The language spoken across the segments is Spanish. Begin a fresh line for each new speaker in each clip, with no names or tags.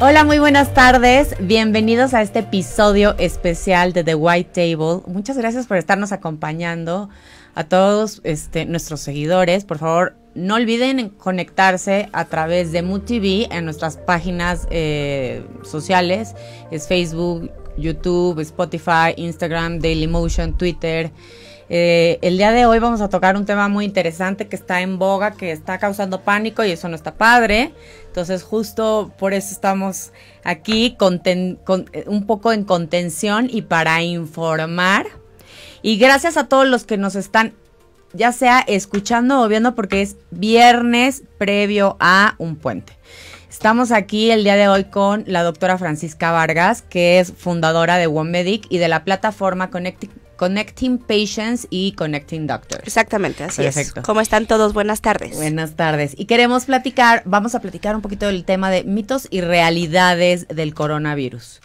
Hola, muy buenas tardes. Bienvenidos a este episodio especial de The White Table. Muchas gracias por estarnos acompañando a todos este, nuestros seguidores. Por favor, no olviden conectarse a través de MUTV en nuestras páginas eh, sociales. Es Facebook, YouTube, Spotify, Instagram, Dailymotion, Twitter eh, el día de hoy vamos a tocar un tema muy interesante que está en boga, que está causando pánico y eso no está padre. Entonces justo por eso estamos aquí con, eh, un poco en contención y para informar. Y gracias a todos los que nos están ya sea escuchando o viendo porque es viernes previo a un puente. Estamos aquí el día de hoy con la doctora Francisca Vargas, que es fundadora de OneMedic y de la plataforma Connecting. Connecting Patients y Connecting Doctors. Exactamente, así Perfecto. es. ¿Cómo están todos? Buenas tardes. Buenas tardes. Y queremos platicar, vamos a platicar un poquito del tema de mitos y realidades del coronavirus.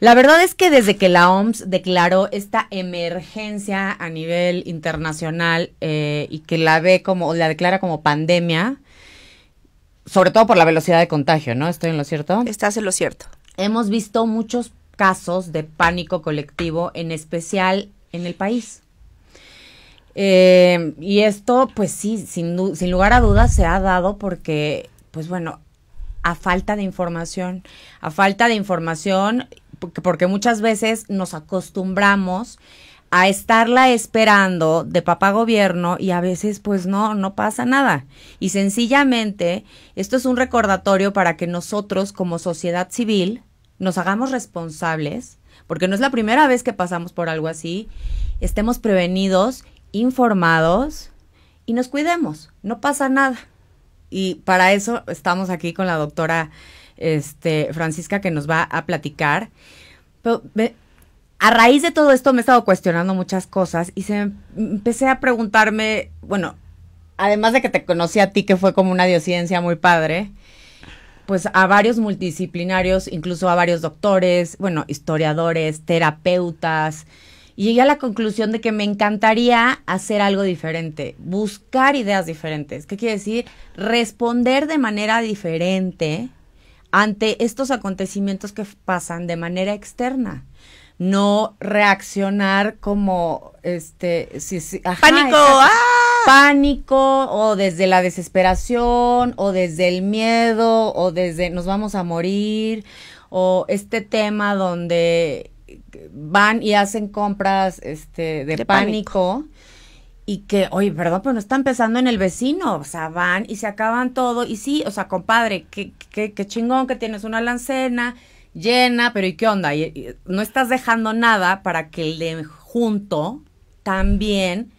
La verdad es que desde que la OMS declaró esta emergencia a nivel internacional eh, y que la ve como, la declara como pandemia, sobre todo por la velocidad de contagio, ¿no? ¿Estoy en lo cierto? Estás en lo cierto. Hemos visto muchos casos de pánico colectivo, en especial en el país. Eh, y esto, pues sí, sin, sin lugar a dudas se ha dado porque, pues bueno, a falta de información, a falta de información, porque muchas veces nos acostumbramos a estarla esperando de papá gobierno y a veces pues no, no pasa nada. Y sencillamente esto es un recordatorio para que nosotros como sociedad civil nos hagamos responsables, porque no es la primera vez que pasamos por algo así, estemos prevenidos, informados y nos cuidemos, no pasa nada. Y para eso estamos aquí con la doctora este, Francisca que nos va a platicar. Pero, a raíz de todo esto me he estado cuestionando muchas cosas y em, empecé a preguntarme, bueno, además de que te conocí a ti, que fue como una diociencia muy padre, pues a varios multidisciplinarios, incluso a varios doctores, bueno, historiadores, terapeutas, y llegué a la conclusión de que me encantaría hacer algo diferente, buscar ideas diferentes. ¿Qué quiere decir? Responder de manera diferente ante estos acontecimientos que pasan de manera externa. No reaccionar como este si, pánico, pánico o desde la desesperación o desde el miedo o desde nos vamos a morir o este tema donde van y hacen compras este de, pánico, y que, oye, perdón, pero no están pensando en el vecino, o sea, van y se acaban todo, y sí, o sea, compadre, qué, qué, chingón que tienes una lancena llena, pero ¿y qué onda? no estás dejando nada para que el de junto también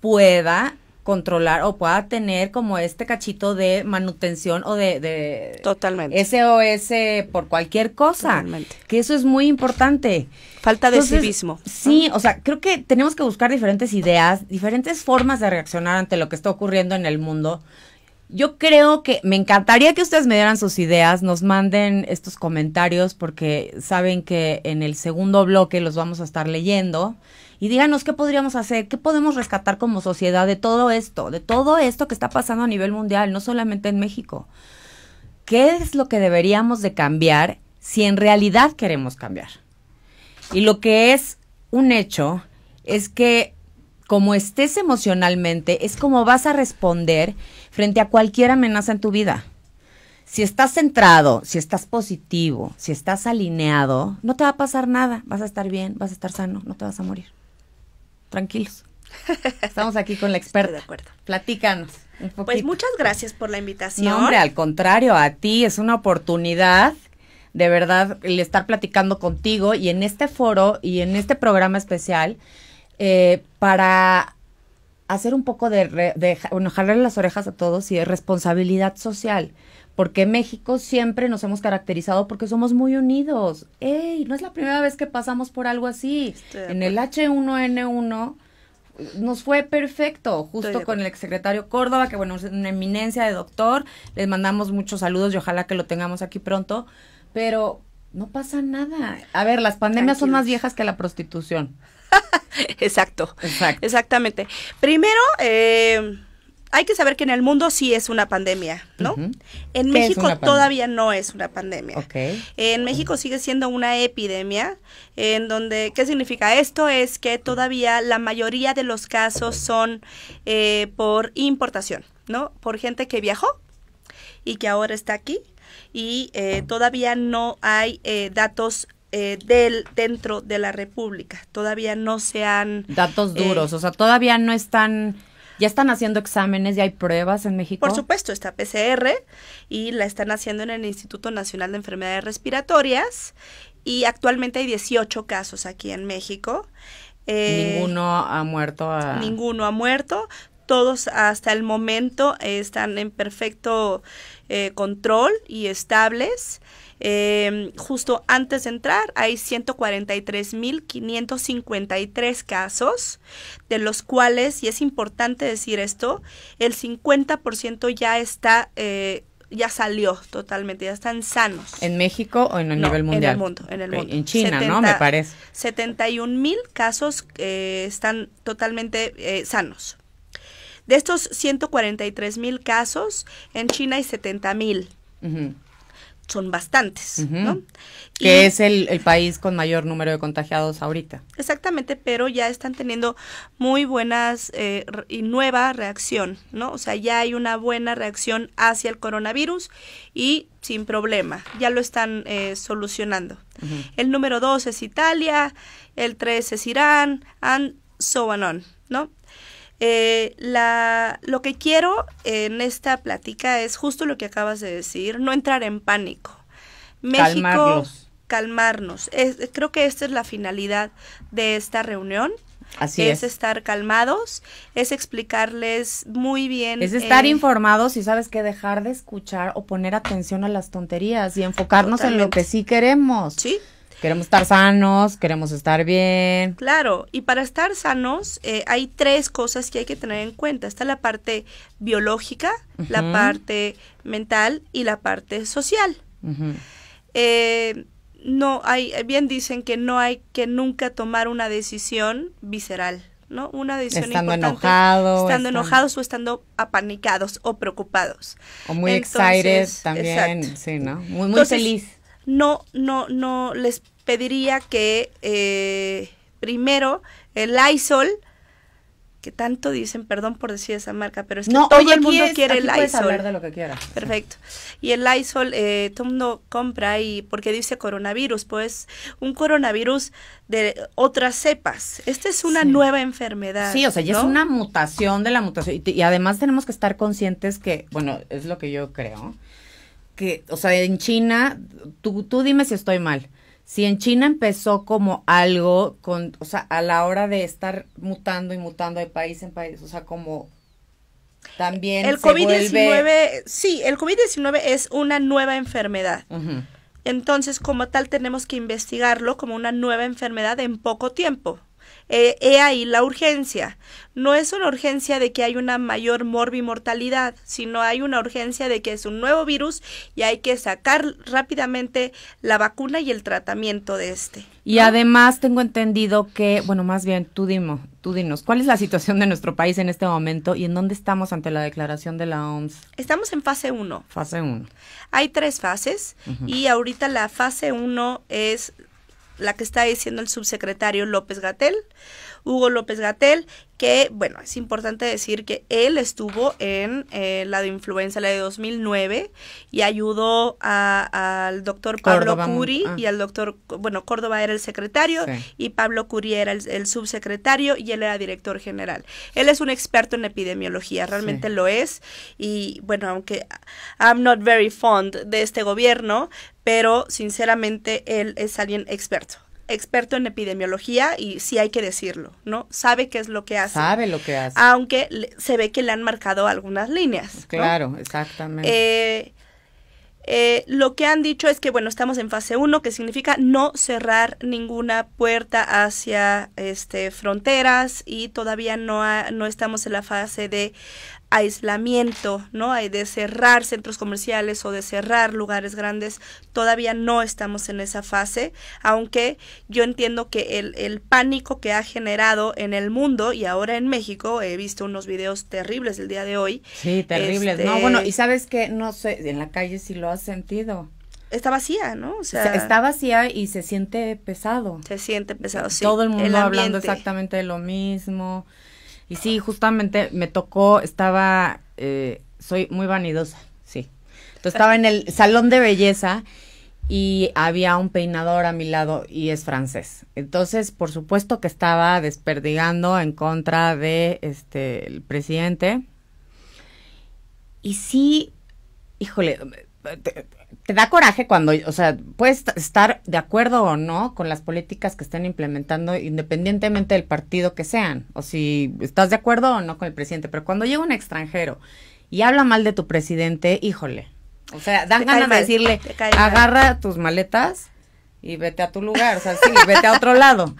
pueda controlar o pueda tener como este cachito de manutención o de, de Totalmente. SOS por cualquier cosa. Que eso es muy importante. Falta de civismo. Sí, o sea, creo que tenemos que buscar diferentes ideas, diferentes formas de reaccionar ante lo que está ocurriendo en el mundo. Yo creo que me encantaría que ustedes me dieran sus ideas, nos manden estos comentarios porque saben que en el segundo bloque los vamos a estar leyendo y díganos qué podríamos hacer, qué podemos rescatar como sociedad de todo esto, de todo esto que está pasando a nivel mundial, no solamente en México. ¿Qué es lo que deberíamos de cambiar si en realidad queremos cambiar? Y lo que es un hecho es que como estés emocionalmente es como vas a responder frente a cualquier amenaza en tu vida. Si estás centrado, si estás positivo, si estás alineado, no te va a pasar nada, vas a estar bien, vas a estar sano, no te vas a morir tranquilos. Estamos aquí con la experta. de acuerdo. Platícanos. Un
pues poquito. Pues muchas gracias por la invitación. No, hombre, al
contrario, a ti es una oportunidad de verdad el estar platicando contigo y en este foro y en este programa especial eh, para hacer un poco de, de, bueno, jalarle las orejas a todos y de responsabilidad social porque México siempre nos hemos caracterizado porque somos muy unidos. ¡Ey! No es la primera vez que pasamos por algo así. En el H1N1 nos fue perfecto, justo con el exsecretario Córdoba, que bueno, es una eminencia de doctor. Les mandamos muchos saludos y ojalá que lo tengamos aquí pronto. Pero no pasa nada. A ver, las pandemias son más viejas que la prostitución.
Exacto. Exacto. Exactamente. Primero, eh hay que saber que en el mundo sí es una pandemia, ¿no? En México todavía no es una pandemia. En México sigue siendo una epidemia, en donde, ¿qué significa? Esto es que todavía la mayoría de los casos son eh, por importación, ¿no? Por gente que viajó y que ahora está aquí y eh, todavía no hay eh, datos del dentro de la República. Todavía no se han... Datos duros,
o sea, todavía no están ¿Ya están haciendo exámenes? y hay pruebas en México? Por
supuesto, está PCR y la están haciendo en el Instituto Nacional de Enfermedades Respiratorias y actualmente hay 18 casos aquí en México. Eh, ninguno
ha muerto. Ninguno
ha muerto. Todos hasta el momento están en perfecto eh, control y estables. Em, justo antes de entrar hay 143.553 casos, de los cuales, y es importante decir esto, el 50% ya está... Eh, ya salió totalmente, ya están sanos.
¿En México o en el nivel mundial? En el mundo, en el mundo. En China, ¿no? Me parece.
71 mil casos eh, están totalmente eh, sanos. De estos 143 mil casos, en China hay 70 mil son bastantes, ¿no? Que es
el, país con mayor número de contagiados ahorita.
Exactamente, pero ya están teniendo muy buenas eh, y nueva reacción, ¿no? O sea, ya hay una buena reacción hacia el coronavirus y sin problema, ya lo están eh, solucionando. El número dos es Italia, el tres es Irán, and so on ¿no? Eh, la, lo que quiero en esta plática es justo lo que acabas de decir, no entrar en pánico. México, calmarnos. Es, creo que esta es la finalidad de esta reunión. Así es, es, estar calmados, es explicarles muy bien. Es estar eh,
informados y sabes que dejar de escuchar o poner atención a las tonterías y enfocarnos en lo que sí queremos. Sí. Queremos estar sanos, queremos estar bien.
Claro, y para estar sanos eh, hay tres cosas que hay que tener en cuenta. Está la parte biológica, la parte mental y la parte social. Eh, no hay, bien dicen que no hay que nunca tomar una decisión visceral. ¿no? Una decisión estando Enojado, estando, enojados o estando apanicados o preocupados. O muy excited también, sí,
¿no? Muy, feliz
no, no, no les pediría que eh, primero el Isol que tanto dicen, perdón por decir esa marca, pero es que todo el mundo quiere el saber de lo
que quiera. Perfecto.
Y el isol eh, todo el mundo compra y porque dice coronavirus, pues un coronavirus de otras cepas. Esta es una nueva enfermedad. Sí, o sea, ya es una
mutación de la mutación y además tenemos que estar conscientes que, bueno, es lo que yo creo que, o sea, en China, tú, tú dime si estoy mal. Si en China empezó como algo, con, o sea, a la hora de estar mutando y mutando de país en país, o sea, como también... El COVID-19,
sí, el COVID-19 es una nueva enfermedad. Entonces, como tal, tenemos que investigarlo como una nueva enfermedad en poco tiempo. Eh, he ahí la urgencia. No es una urgencia de que hay una mayor morbimortalidad, sino hay una urgencia de que es un nuevo virus y hay que sacar rápidamente la vacuna y el tratamiento de este.
Y además tengo entendido que, bueno, más bien tú, dimos, dinos, ¿cuál es la situación de nuestro país en este momento y en dónde estamos ante la declaración de
la OMS? Estamos en fase 1. Fase 1. Hay tres fases y ahorita la fase 1 es la que está diciendo el subsecretario López Gatel, Hugo López Gatel, que bueno, es importante decir que él estuvo en eh, la de influenza, la de 2009, y ayudó al doctor Pablo mm, Curi ah. y al doctor, bueno, Córdoba era el secretario y Pablo Curi era el, subsecretario y él era director general. Él es un experto en epidemiología, realmente lo es, y bueno, aunque I'm not very fond de este gobierno, pero sinceramente él es alguien experto experto en epidemiología y sí hay que decirlo, ¿no? Sabe qué es lo que hace. Sabe lo que hace. Aunque se ve que le han marcado algunas líneas. Claro,
exactamente.
Eh, eh, lo que han dicho es que, bueno, estamos en fase 1, que significa no cerrar ninguna puerta hacia este, fronteras y todavía no, no estamos en la fase de aislamiento, ¿no? Hay de cerrar centros comerciales o de cerrar lugares grandes. Todavía no estamos en esa fase, aunque yo entiendo que el, el pánico que ha generado en el mundo y ahora en México, he visto unos videos terribles el día de hoy.
Sí, terribles. no, este bueno, y
sabes que no
sé, en la calle si lo has sentido
está vacía, ¿no?
O sea, está vacía y se siente pesado. Se siente pesado, sí. Todo el mundo hablando exactamente de lo mismo. Y sí, justamente me tocó, estaba, eh, soy muy vanidosa, sí. Entonces estaba en el salón de belleza y había un peinador a mi lado y es francés. Entonces, por supuesto que estaba desperdigando en contra de este el presidente. Y sí, híjole, te da coraje cuando, o sea, puedes estar de acuerdo o no con las políticas que estén implementando independientemente del partido que sean, o si estás de acuerdo o no con el presidente, pero cuando llega un extranjero y habla mal de tu presidente, híjole, o sea, dan ganas de decirle, agarra tus maletas y vete a tu lugar, o sea, sí, vete a otro lado.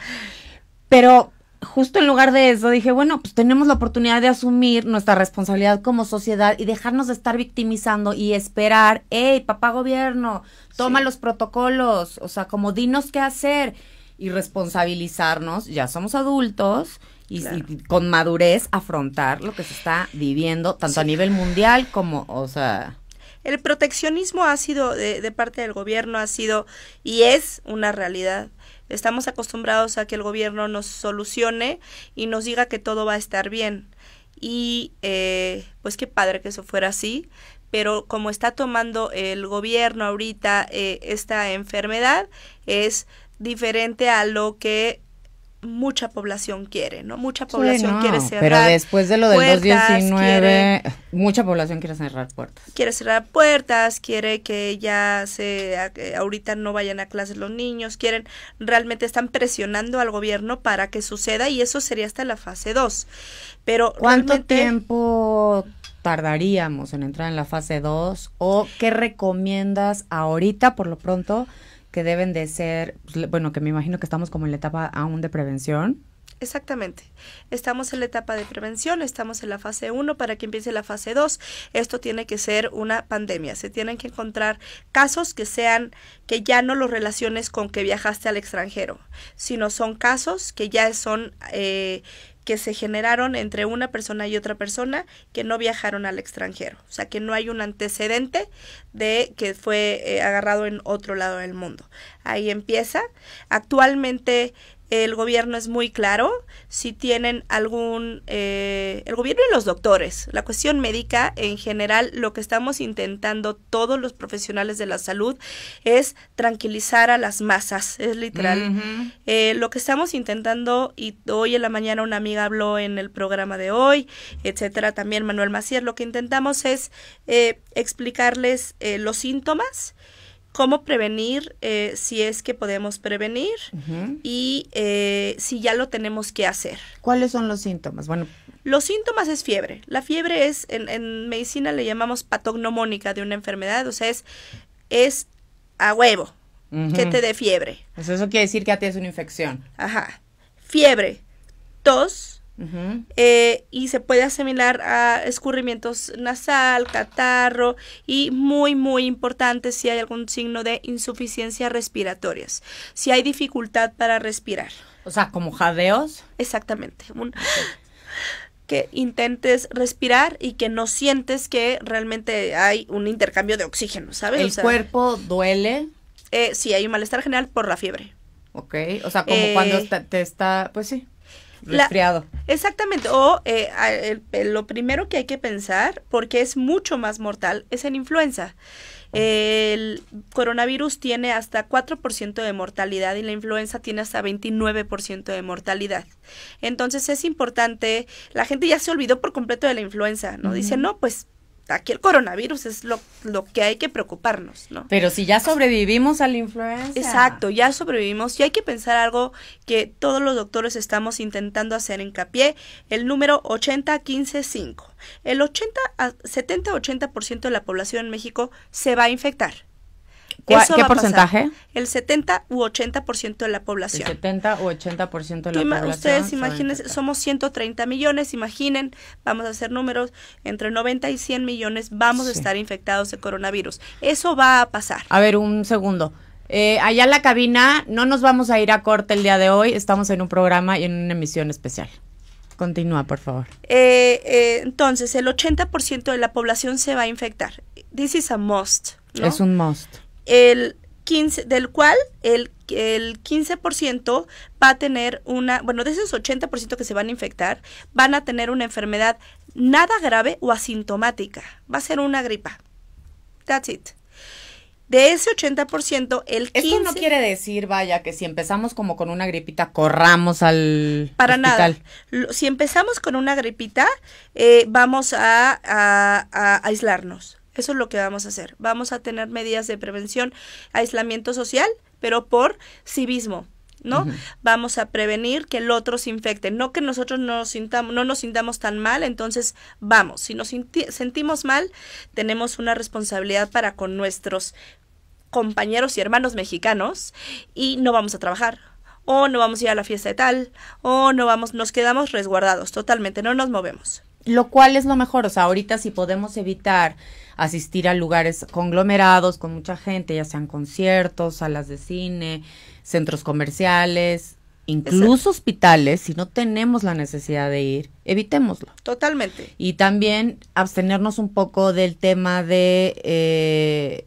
Pero justo en lugar de eso dije, bueno, pues tenemos la oportunidad de asumir nuestra responsabilidad como sociedad y dejarnos de estar victimizando y esperar, hey, papá gobierno, toma los protocolos, o sea, como dinos qué hacer y responsabilizarnos, ya somos adultos. Y, con madurez afrontar lo que se está viviendo, tanto a nivel mundial como, o sea...
El proteccionismo ha sido de parte del gobierno, ha sido y es una realidad Estamos acostumbrados a que el gobierno nos solucione y nos diga que todo va a estar bien. Y eh, pues qué padre que eso fuera así, pero como está tomando el gobierno ahorita eh, esta enfermedad, es diferente a lo que mucha población quiere, ¿no? Mucha población quiere cerrar. Pero después de lo del 2019,
mucha población quiere cerrar puertas.
Quiere cerrar puertas, quiere que ya se eh, ahorita no vayan a clases los niños, quieren realmente están presionando al gobierno para que suceda y eso sería hasta la fase 2. Pero
¿cuánto tiempo tardaríamos en entrar en la fase 2 o qué recomiendas ahorita por lo pronto? que deben de ser, pues, bueno, que me imagino que estamos como en la etapa aún de prevención.
Exactamente. Estamos en la etapa de prevención, estamos en la fase 1 para que empiece la fase 2. Esto tiene que ser una pandemia. Se tienen que encontrar casos que sean que ya no los relaciones con que viajaste al extranjero, sino son casos que ya son eh, que se generaron entre una persona y otra persona que no viajaron al extranjero. O sea, que no hay un antecedente de que fue eh, agarrado en otro lado del mundo. Ahí empieza. Actualmente el gobierno es muy claro si tienen algún eh, el gobierno y los doctores la cuestión médica en general lo que estamos intentando todos los profesionales de la salud es tranquilizar a las masas es literal eh, lo que estamos intentando y hoy en la mañana una amiga habló en el programa de hoy etcétera también Manuel macías lo que intentamos es eh, explicarles los síntomas cómo prevenir eh, si es que podemos prevenir y eh, si ya lo tenemos que hacer.
¿Cuáles son los síntomas? Bueno,
los síntomas es fiebre. La fiebre es, en, medicina le llamamos patognomónica de una enfermedad, o sea, es, es a huevo que te dé fiebre. eso quiere decir que a ti es una infección. Ajá. Fiebre, tos, eh, y se puede asimilar a escurrimientos nasal, catarro y muy, muy importante si hay algún signo de insuficiencia respiratoria si hay dificultad para respirar. O sea, como jadeos. Exactamente. que intentes respirar y que no sientes que realmente hay un intercambio de oxígeno, ¿sabes? ¿El cuerpo duele? Eh, sí, hay un malestar general por la fiebre.
Ok, o sea, como eh, cuando te, está, pues sí
exactamente. O eh, lo primero que hay que pensar, porque es mucho más mortal, es en influenza. El coronavirus tiene hasta 4% de mortalidad y la influenza tiene hasta 29% de mortalidad. Entonces es importante, la gente ya se olvidó por completo de la influenza, ¿no? Dice, no, pues aquí el coronavirus es lo, que hay que preocuparnos, ¿no? Pero si ya sobrevivimos a la influenza. Exacto, ya sobrevivimos y hay que pensar algo que todos los doctores estamos intentando hacer hincapié, el número 80 El 80, 70-80% de la población en México se va a infectar.
¿Qué porcentaje?
El 70 u 80% de la población. El
70 u 80% de la población. Ustedes imagínense,
somos 130 millones, imaginen, vamos a hacer números, entre 90 y 100 millones vamos a estar infectados de coronavirus. Eso va a pasar.
A ver, un segundo. Eh, allá en la cabina, no nos vamos a ir a corte el día de hoy, estamos en un programa y en una emisión especial. Continúa, por favor.
Eh, eh, entonces, el 80% de la población se va a infectar. This is a must. ¿no? Es un must el 15, del cual el, el 15% va a tener una, bueno, de esos 80% que se van a infectar, van a tener una enfermedad nada grave o asintomática. Va a ser una gripa. That's it. De ese 80%, el 15%.
Esto no quiere decir, vaya, que si empezamos como con una gripita, corramos al. Para nada.
Si empezamos con una gripita, eh, vamos a aislarnos. Eso es lo que vamos a hacer. Vamos a tener medidas de prevención, aislamiento social, pero por civismo. ¿no? Vamos a prevenir que el otro se infecte, no que nosotros no nos sintamos, no nos sintamos tan mal, entonces vamos, si nos sentimos mal, tenemos una responsabilidad para con nuestros compañeros y hermanos mexicanos y no vamos a trabajar o no vamos a ir a la fiesta de tal o no vamos, nos quedamos resguardados totalmente, no nos movemos.
Lo cual es lo mejor, o sea, ahorita si podemos evitar asistir a lugares conglomerados con mucha gente, ya sean conciertos, salas de cine, centros comerciales, incluso hospitales, si no tenemos la necesidad de ir, evitémoslo. Totalmente. Y también abstenernos un poco del tema de eh,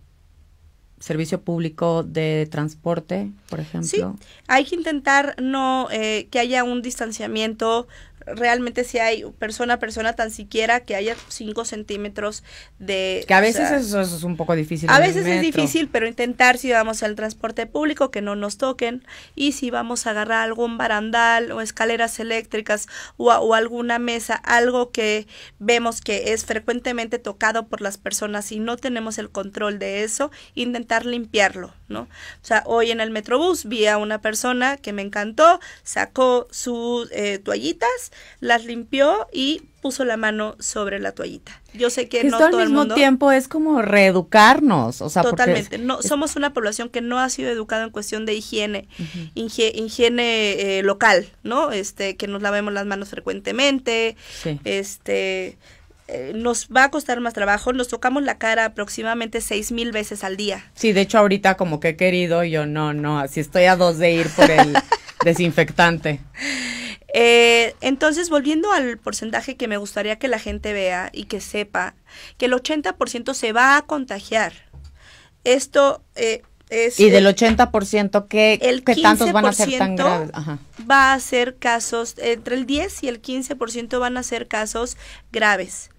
servicio público de transporte, por ejemplo. Sí,
hay que intentar no eh, que haya un distanciamiento realmente si hay persona a persona tan siquiera que haya 5 centímetros de... Que a veces eso,
es un poco difícil. A veces es difícil,
pero intentar si vamos al transporte público que no nos toquen y si vamos a agarrar algún barandal o escaleras eléctricas o, alguna mesa, algo que vemos que es frecuentemente tocado por las personas y no tenemos el control de eso, intentar limpiarlo, ¿no? O sea, hoy en el Metrobús vi a una persona que me encantó, sacó sus eh, toallitas las limpió y puso la mano sobre la toallita. Yo sé que, no todo al mismo el tiempo
es como reeducarnos, o sea, totalmente.
no, somos una población que no ha sido educada en cuestión de higiene, higiene eh, local, ¿no? Este, que nos lavemos las manos frecuentemente, sí. este, eh, nos va a costar más trabajo, nos tocamos la cara aproximadamente seis mil veces al día.
Sí, de hecho ahorita como que he querido, yo
no, no, así estoy a dos de ir por el desinfectante. Eh, entonces, volviendo al porcentaje que me gustaría que la gente vea y que sepa, que el 80% se va a contagiar. Esto eh, es... Y del
80%, ¿qué, el ¿qué tantos van a ser tan graves?
Va a ser casos, entre el 10 y el 15% van a ser casos graves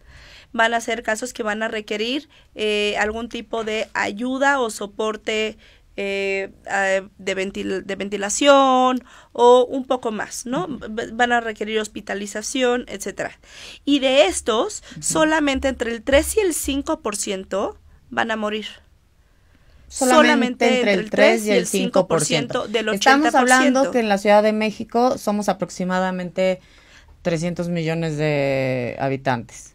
van a ser casos que van a requerir eh, algún tipo de ayuda o soporte eh, ah, de, de, ventilación o un poco más, ¿no? Van a requerir hospitalización, etcétera. Y de estos, solamente entre el 3 y el 5% van a morir. Solamente, entre, el 3 y el 5%, de del que Estamos hablando que en
la Ciudad de México somos aproximadamente 300 millones de habitantes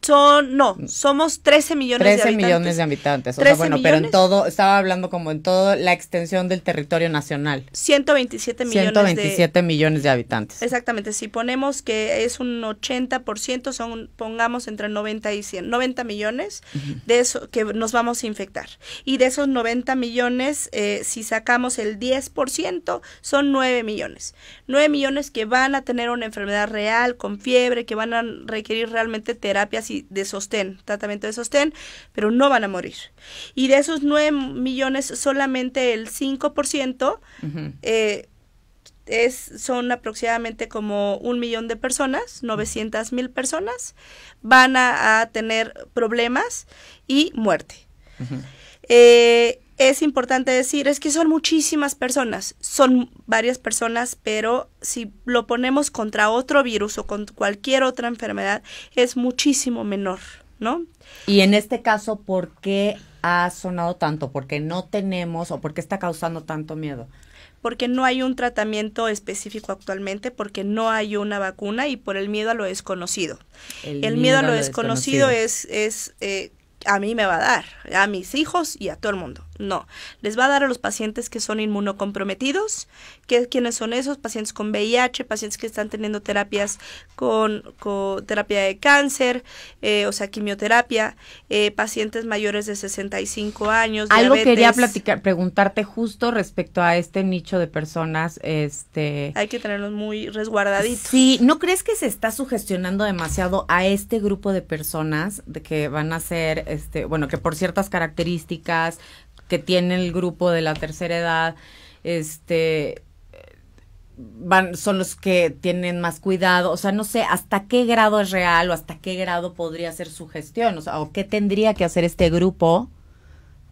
son, no, mm.
somos 13 millones de habitantes. millones de habitantes. O sea, bueno, pero en todo, estaba hablando como en toda la extensión del territorio nacional.
127
millones. 127 millones de habitantes.
Exactamente. Si ponemos que es un 80%, son, pongamos entre 90 y 100, 90 millones de eso que nos vamos a infectar. Y de esos 90 millones, eh, si sacamos el 10%, son 9 millones. 9 millones que van a tener una enfermedad real, con fiebre, que van a requerir realmente terapias y de sostén, tratamiento de sostén, pero no van a morir. Y de esos 9 millones, solamente el 5% eh, es, son aproximadamente como un millón de personas, 900 mil personas, van a, tener problemas y muerte es importante decir es que son muchísimas personas, son varias personas, pero si lo ponemos contra otro virus o con cualquier otra enfermedad, es muchísimo menor, ¿no?
Y en este caso, ¿por qué ha sonado tanto? ¿Por qué no tenemos o por qué está causando tanto miedo?
Porque no hay un tratamiento específico actualmente, porque no hay una vacuna y por el miedo a lo desconocido.
El, miedo, a lo, desconocido,
es, es eh, a mí me va a dar, a mis hijos y a todo el mundo. No, les va a dar a los pacientes que son inmunocomprometidos, que quienes son esos pacientes con VIH, pacientes que están teniendo terapias con, terapia de cáncer, eh, o sea, quimioterapia, eh, pacientes mayores de 65 años. Algo quería platicar,
preguntarte justo respecto a este nicho de personas, este.
Hay que tenerlos muy resguardaditos.
Sí, ¿no crees que se está sugestionando demasiado a este grupo de personas de que van a ser este, bueno, que por ciertas características que tiene el grupo de la tercera edad, este, van, son los que tienen más cuidado, o sea, no sé hasta qué grado es real o hasta qué grado podría ser su gestión, o sea, o qué tendría que hacer este grupo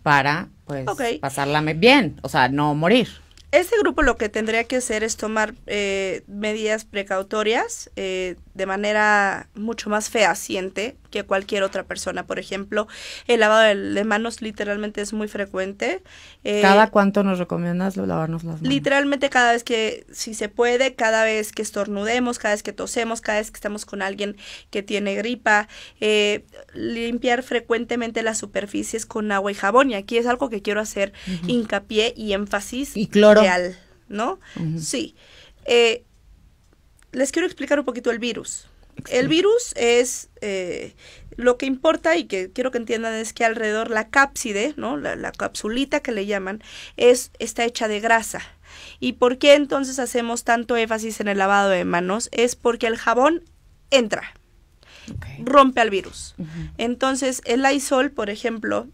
para, pues, pasarla bien, o sea, no morir.
Este grupo lo que tendría que hacer es tomar eh, medidas precautorias eh, de manera mucho más fehaciente que cualquier otra persona. Por ejemplo, el lavado de manos literalmente es muy frecuente. Eh, ¿Cada
cuánto nos recomiendas lavarnos las manos?
Literalmente cada vez que, si se puede, cada vez que estornudemos, cada vez que tosemos, cada vez que estamos con alguien que tiene gripa. limpiar frecuentemente las superficies con agua y jabón. Y aquí es algo que quiero hacer hincapié y énfasis. Y cloro ¿no? Sí. Eh, les quiero explicar un poquito el virus. El virus es eh, lo que importa y que quiero que entiendan es que alrededor la cápside, ¿no? La, la, capsulita que le llaman, es, está hecha de grasa. ¿Y por qué entonces hacemos tanto énfasis en el lavado de manos? Es porque el jabón entra, rompe al virus. Entonces, el aisol, por ejemplo,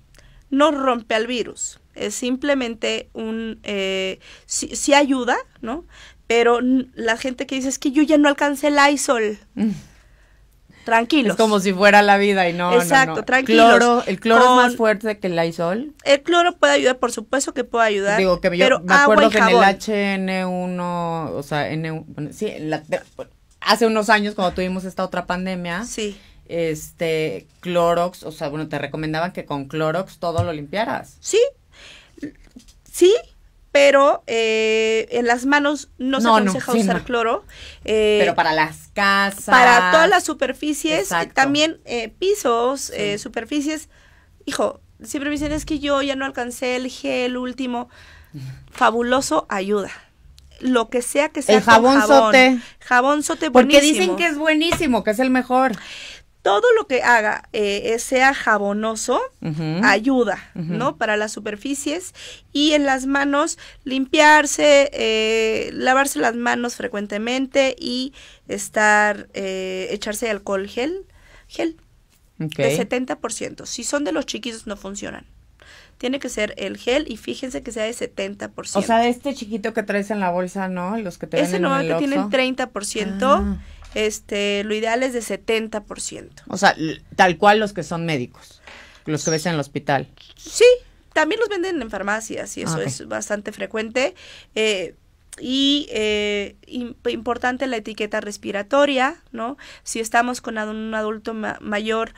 no rompe al virus, es simplemente un, eh, sí, ayuda, ¿no? Pero la gente que dice, es que yo ya no alcancé el ISOL. Mm. Tranquilos. Es como si fuera la vida y no. Exacto, no, tranquilos. el cloro es más fuerte que el Lysol. El cloro puede ayudar, por supuesto que puede ayudar. Digo que yo me acuerdo que en el
HN1, o sea, n sí, hace unos años cuando tuvimos esta otra pandemia. Sí este Clorox, o sea, bueno, te recomendaban que con Clorox todo lo limpiaras. Sí, Sí,
pero eh, en las manos no, se aconseja usar cloro. Eh, pero para las casas. Para todas las superficies, también eh, pisos, superficies. Hijo, siempre me dicen es que yo ya no alcancé el gel último. Fabuloso, ayuda. Lo que sea que sea. El jabón, jabón sote. Jabón sote buenísimo. Porque dicen que es buenísimo, que es el mejor todo lo que haga eh, sea jabonoso ayuda, ¿no? Para las superficies y en las manos limpiarse, eh, lavarse las manos frecuentemente y estar, eh, echarse alcohol gel, gel, de 70%. Si son de los chiquitos no funcionan. Tiene que ser el gel y fíjense que sea de 70%. O sea,
este chiquito que traes en la bolsa, ¿no? Los que te Ese no, tienen
30%. Este, lo ideal es de 70%.
O sea, tal cual los que son médicos, los que ves en el hospital.
Sí, también los venden en farmacias y eso ah, es bastante frecuente. Eh, y eh, importante la etiqueta respiratoria, ¿no? Si estamos con un adulto mayor,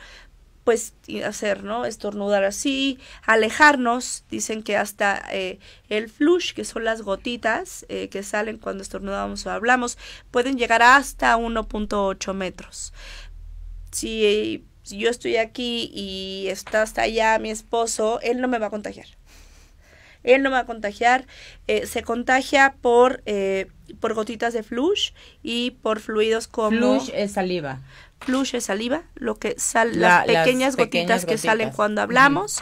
pues hacer, ¿no? Estornudar así, alejarnos, dicen que hasta eh, el flush, que son las gotitas eh, que salen cuando estornudamos o hablamos, pueden llegar hasta 1.8 metros. Si, yo estoy aquí y está hasta allá mi esposo, él no me va a contagiar. Él no me va a contagiar, eh, se contagia por, por gotitas de flush y por fluidos como... Flush es saliva fluye saliva, lo que sal, las, pequeñas, gotitas que salen cuando hablamos.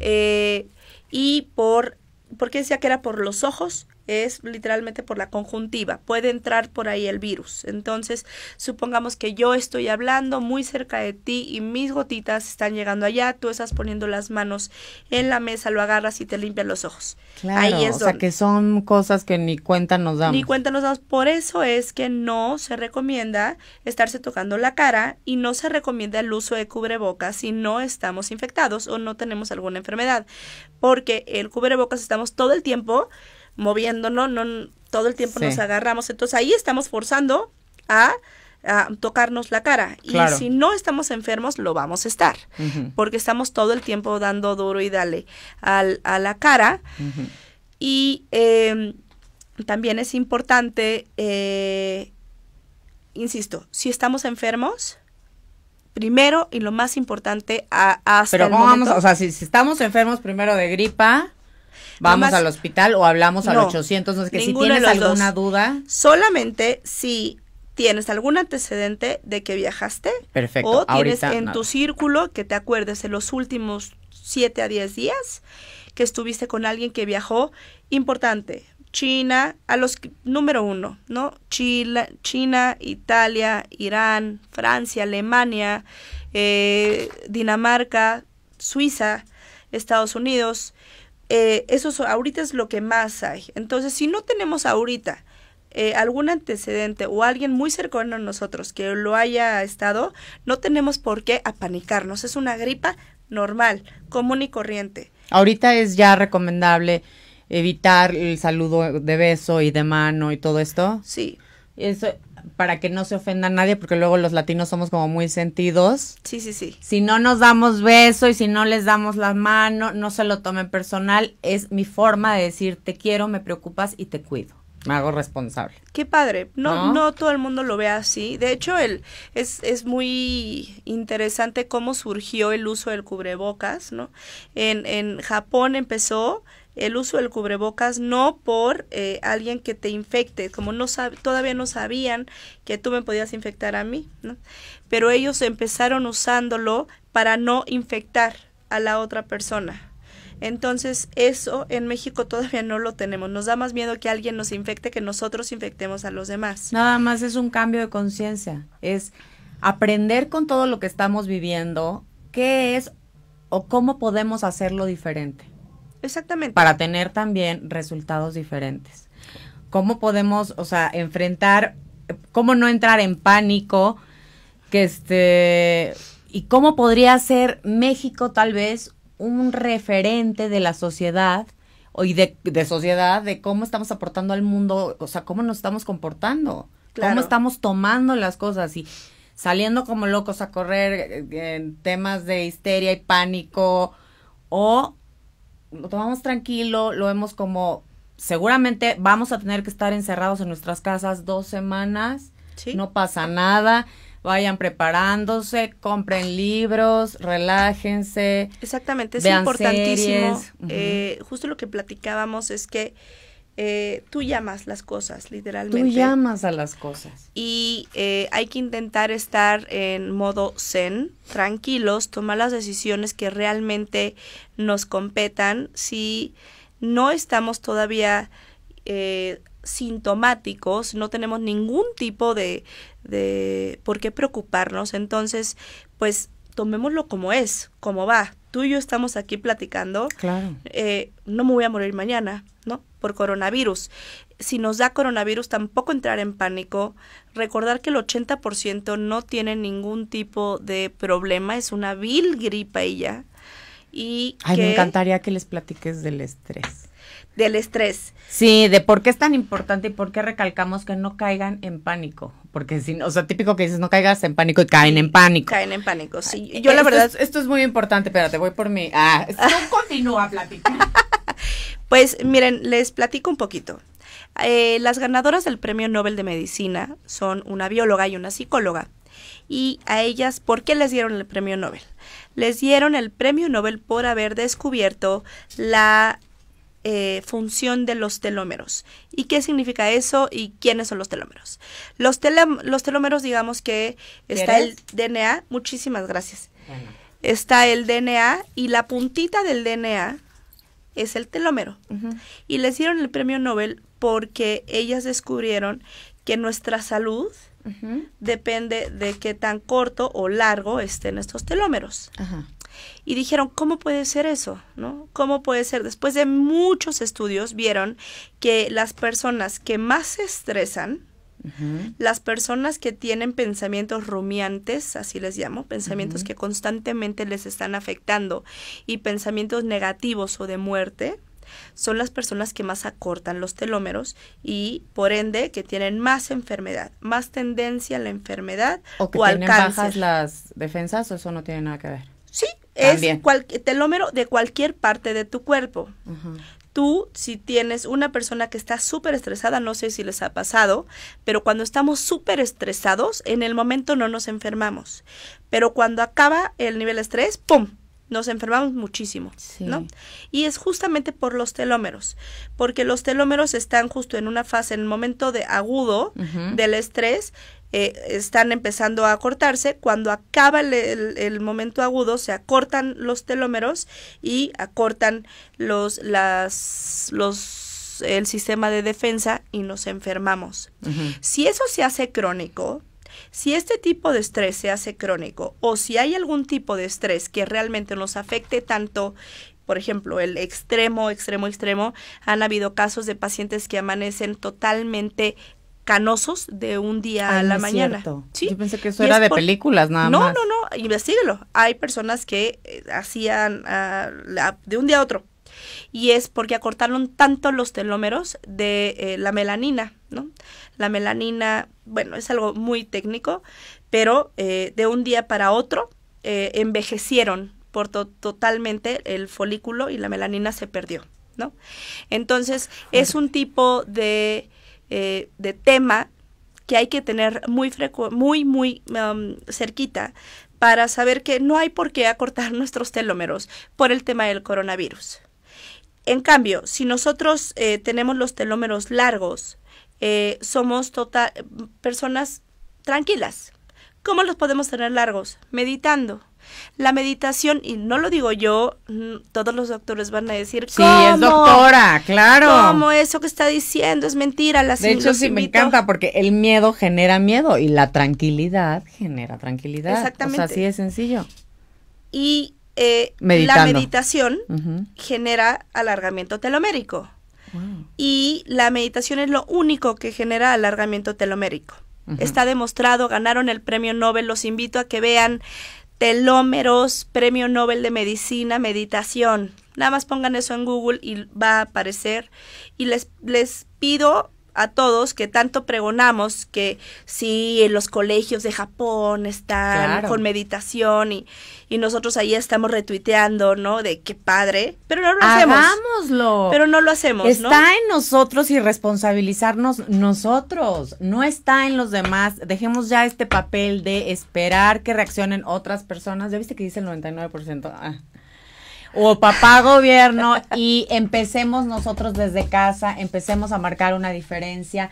Eh, y por, ¿por qué decía que era por los ojos? es literalmente por la conjuntiva, puede entrar por ahí el virus. Entonces, supongamos que yo estoy hablando muy cerca de ti y mis gotitas están llegando allá, tú estás poniendo las manos en la mesa, lo agarras y te limpias los ojos. Claro, o sea
que son cosas que ni cuenta nos damos. Ni
cuenta nos damos, por eso es que no se recomienda estarse tocando la cara y no se recomienda el uso de cubrebocas si no estamos infectados o no tenemos alguna enfermedad, porque el cubrebocas estamos todo el tiempo moviéndonos, no, todo el tiempo nos agarramos. Entonces ahí estamos forzando a, tocarnos la cara. Y si no estamos enfermos, lo vamos a estar, porque estamos todo el tiempo dando duro y dale a la cara. Y em, también es importante, eh, insisto, si estamos enfermos, primero y lo más importante a, hasta Pero vamos, o sea, si, estamos enfermos primero de gripa, vamos al hospital o
hablamos al no, 800, no sé que si tienes alguna
duda. Solamente si tienes algún antecedente de que viajaste Perfecto, o tienes en tu círculo que te acuerdes en los últimos 7 a 10 días que estuviste con alguien que viajó, importante, China, a los número uno, ¿no? Chile, China, Italia, Irán, Francia, Alemania, eh, Dinamarca, Suiza, Estados Unidos. Eh, eso ahorita es lo que más hay. Entonces, si no tenemos ahorita eh, algún antecedente o alguien muy cercano a nosotros que lo haya estado, no tenemos por qué apanicarnos. Es una gripa normal, común y corriente.
Ahorita es ya recomendable evitar el saludo de beso y de mano y todo esto. Sí. Eso, para que no se ofenda nadie, porque luego los latinos somos como muy sentidos. Sí, sí, sí. Si no nos damos beso y si no les damos la mano, no se lo tomen personal. Es mi forma de decir te quiero, me preocupas y te cuido. Me hago responsable.
Qué padre. No, no, todo el mundo lo ve así. De hecho, el, es, es muy interesante cómo surgió el uso del cubrebocas, ¿no? En, en Japón empezó el uso del cubrebocas no por eh, alguien que te infecte, como no todavía no sabían que tú me podías infectar a mí, ¿no? pero ellos empezaron usándolo para no infectar a la otra persona. Entonces eso en México todavía no lo tenemos. Nos da más miedo que alguien nos infecte que nosotros infectemos a los demás.
Nada más es un cambio de conciencia, es aprender con todo lo que estamos viviendo, qué es o cómo podemos hacerlo diferente. Exactamente. Para tener también resultados diferentes. ¿Cómo podemos, o sea, enfrentar, cómo no entrar en pánico? Que este, y cómo podría ser México tal vez un referente de la sociedad y de, sociedad, de cómo estamos aportando al mundo, o sea, cómo nos estamos comportando, cómo estamos tomando las cosas y saliendo como locos a correr eh, en temas de histeria y pánico o lo tomamos tranquilo, lo vemos como seguramente vamos a tener que estar encerrados en nuestras casas dos semanas, no pasa nada, vayan preparándose, compren libros, relájense.
Exactamente, es importantísimo. Eh, justo lo que platicábamos es que eh, tú llamas las cosas, literalmente. Tú llamas
a las cosas.
Y eh, hay que intentar estar en modo zen, tranquilos, tomar las decisiones que realmente nos competan. Si no estamos todavía eh, sintomáticos, no tenemos ningún tipo de, de por qué preocuparnos, entonces, pues tomémoslo como es, como va. Tú y yo estamos aquí platicando. Claro. no me voy a morir mañana ¿no? Por coronavirus. Si nos da coronavirus, tampoco entrar en pánico. Recordar que el 80% no tiene ningún tipo de problema, es una vil gripa y ya. Y Ay, me
encantaría que les platiques del estrés.
Del estrés.
Sí, de por qué es tan importante y por qué recalcamos que no caigan en pánico. Porque si, o sea, típico que dices no caigas en pánico y caen en pánico.
Caen en pánico, sí. yo la verdad.
esto es muy importante,
te voy por mi. Ah, tú continúa platicando. Pues miren, les platico un poquito. Eh, las ganadoras del Premio Nobel de Medicina son una bióloga y una psicóloga. Y a ellas, ¿por qué les dieron el Premio Nobel? Les dieron el Premio Nobel por haber descubierto la eh, función de los telómeros. ¿Y qué significa eso y quiénes son los telómeros? Los, los telómeros, digamos que está el DNA, muchísimas gracias. Está el DNA y la puntita del DNA es el telómero. Y les dieron el premio Nobel porque ellas descubrieron que nuestra salud depende de qué tan corto o largo estén estos telómeros. Y dijeron, ¿cómo puede ser eso? ¿No? ¿Cómo puede ser? Después de muchos estudios vieron que las personas que más se estresan, las personas que tienen pensamientos rumiantes, así les llamo, pensamientos que constantemente les están afectando y pensamientos negativos o de muerte, son las personas que más acortan los telómeros y por ende que tienen más enfermedad, más tendencia a la enfermedad o, que o
las defensas o eso no tiene nada que ver.
Sí, es telómero de cualquier parte de tu cuerpo tú, si tienes una persona que está súper estresada, no sé si les ha pasado, pero cuando estamos súper estresados, en el momento no nos enfermamos. Pero cuando acaba el nivel de estrés, ¡pum! Nos enfermamos muchísimo, ¿no? Y es justamente por los telómeros, porque los telómeros están justo en una fase, en el momento de agudo del estrés, eh, están empezando a acortarse, Cuando acaba el, momento agudo, se acortan los telómeros y acortan los, las, los, el sistema de defensa y nos enfermamos. Si eso se hace crónico, si este tipo de estrés se hace crónico o si hay algún tipo de estrés que realmente nos afecte tanto por ejemplo, el extremo, extremo, extremo, han habido casos de pacientes que amanecen totalmente canosos de un día a la mañana. ¿Sí? Yo pensé que eso era de películas nada no, más. No, no, no, investiguelo. Hay personas que eh, hacían ah, de un día a otro. Y es porque acortaron tanto los telómeros de eh, la melanina, ¿no? La melanina, bueno, es algo muy técnico, pero eh, de un día para otro envejecieron por totalmente el folículo y la melanina se perdió, ¿no? Entonces, es un tipo de eh, de tema que hay que tener muy, muy, muy um, cerquita para saber que no hay por qué acortar nuestros telómeros por el tema del coronavirus. En cambio, si nosotros eh, tenemos los telómeros largos, eh, somos total, personas tranquilas. ¿Cómo los podemos tener largos? Meditando, la meditación, y no lo digo yo, mm, todos los doctores van a decir, sí, es doctora, claro. ¿Cómo eso que está diciendo? Es mentira. Las de hecho, sí, me encanta
porque el miedo genera miedo y la tranquilidad genera tranquilidad. Exactamente. O así de sencillo.
Y eh, la meditación genera alargamiento telomérico. Y la meditación es lo único que genera alargamiento telomérico. Está demostrado, ganaron el premio Nobel, los invito a que vean telómeros, Premio Nobel de Medicina, meditación. Nada más pongan eso en Google y va a aparecer. Y les, les pido a todos que tanto pregonamos que sí, en los colegios de Japón están con meditación y, y nosotros ahí estamos retuiteando, ¿no? De qué padre, pero no lo hacemos. Hagámoslo. Pero no lo hacemos, está en
nosotros y responsabilizarnos nosotros, no está en los demás. Dejemos ya este papel de esperar que reaccionen otras personas. ¿Ya viste que dice el 99%? Ah o papá gobierno y empecemos nosotros desde casa, empecemos a marcar una diferencia.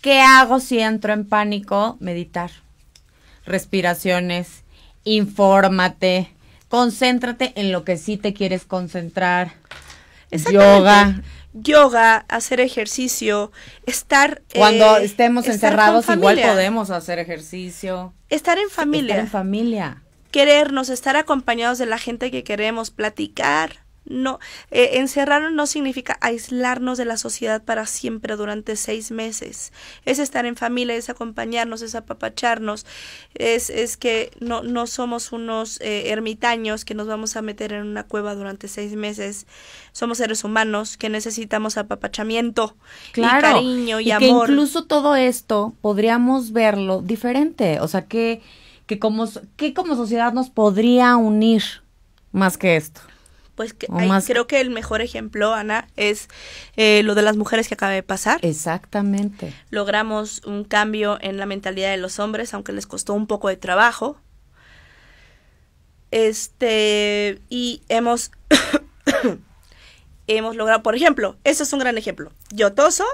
¿Qué hago si entro en pánico? Meditar, respiraciones, infórmate, concéntrate en lo que sí te quieres concentrar. Yoga.
Yoga, hacer ejercicio, estar... Cuando eh, estemos encerrados igual podemos hacer ejercicio. Estar en familia. Estar en familia querernos, estar acompañados de la gente que queremos, platicar. No, eh, encerrarnos no significa aislarnos de la sociedad para siempre durante seis meses. Es estar en familia, es acompañarnos, es apapacharnos, es, es que no, no somos unos eh, ermitaños que nos vamos a meter en una cueva durante seis meses. Somos seres humanos que necesitamos apapachamiento claro, y cariño y, amor. Que incluso
todo esto podríamos verlo diferente. O sea que que como, como sociedad nos podría unir más que esto?
Pues creo que el mejor ejemplo, Ana, es eh, lo de las mujeres que acaba de pasar. Exactamente. Logramos un cambio en la mentalidad de los hombres, aunque les costó un poco de trabajo. Este, y hemos, hemos logrado, por ejemplo, eso es un gran ejemplo. Yo toso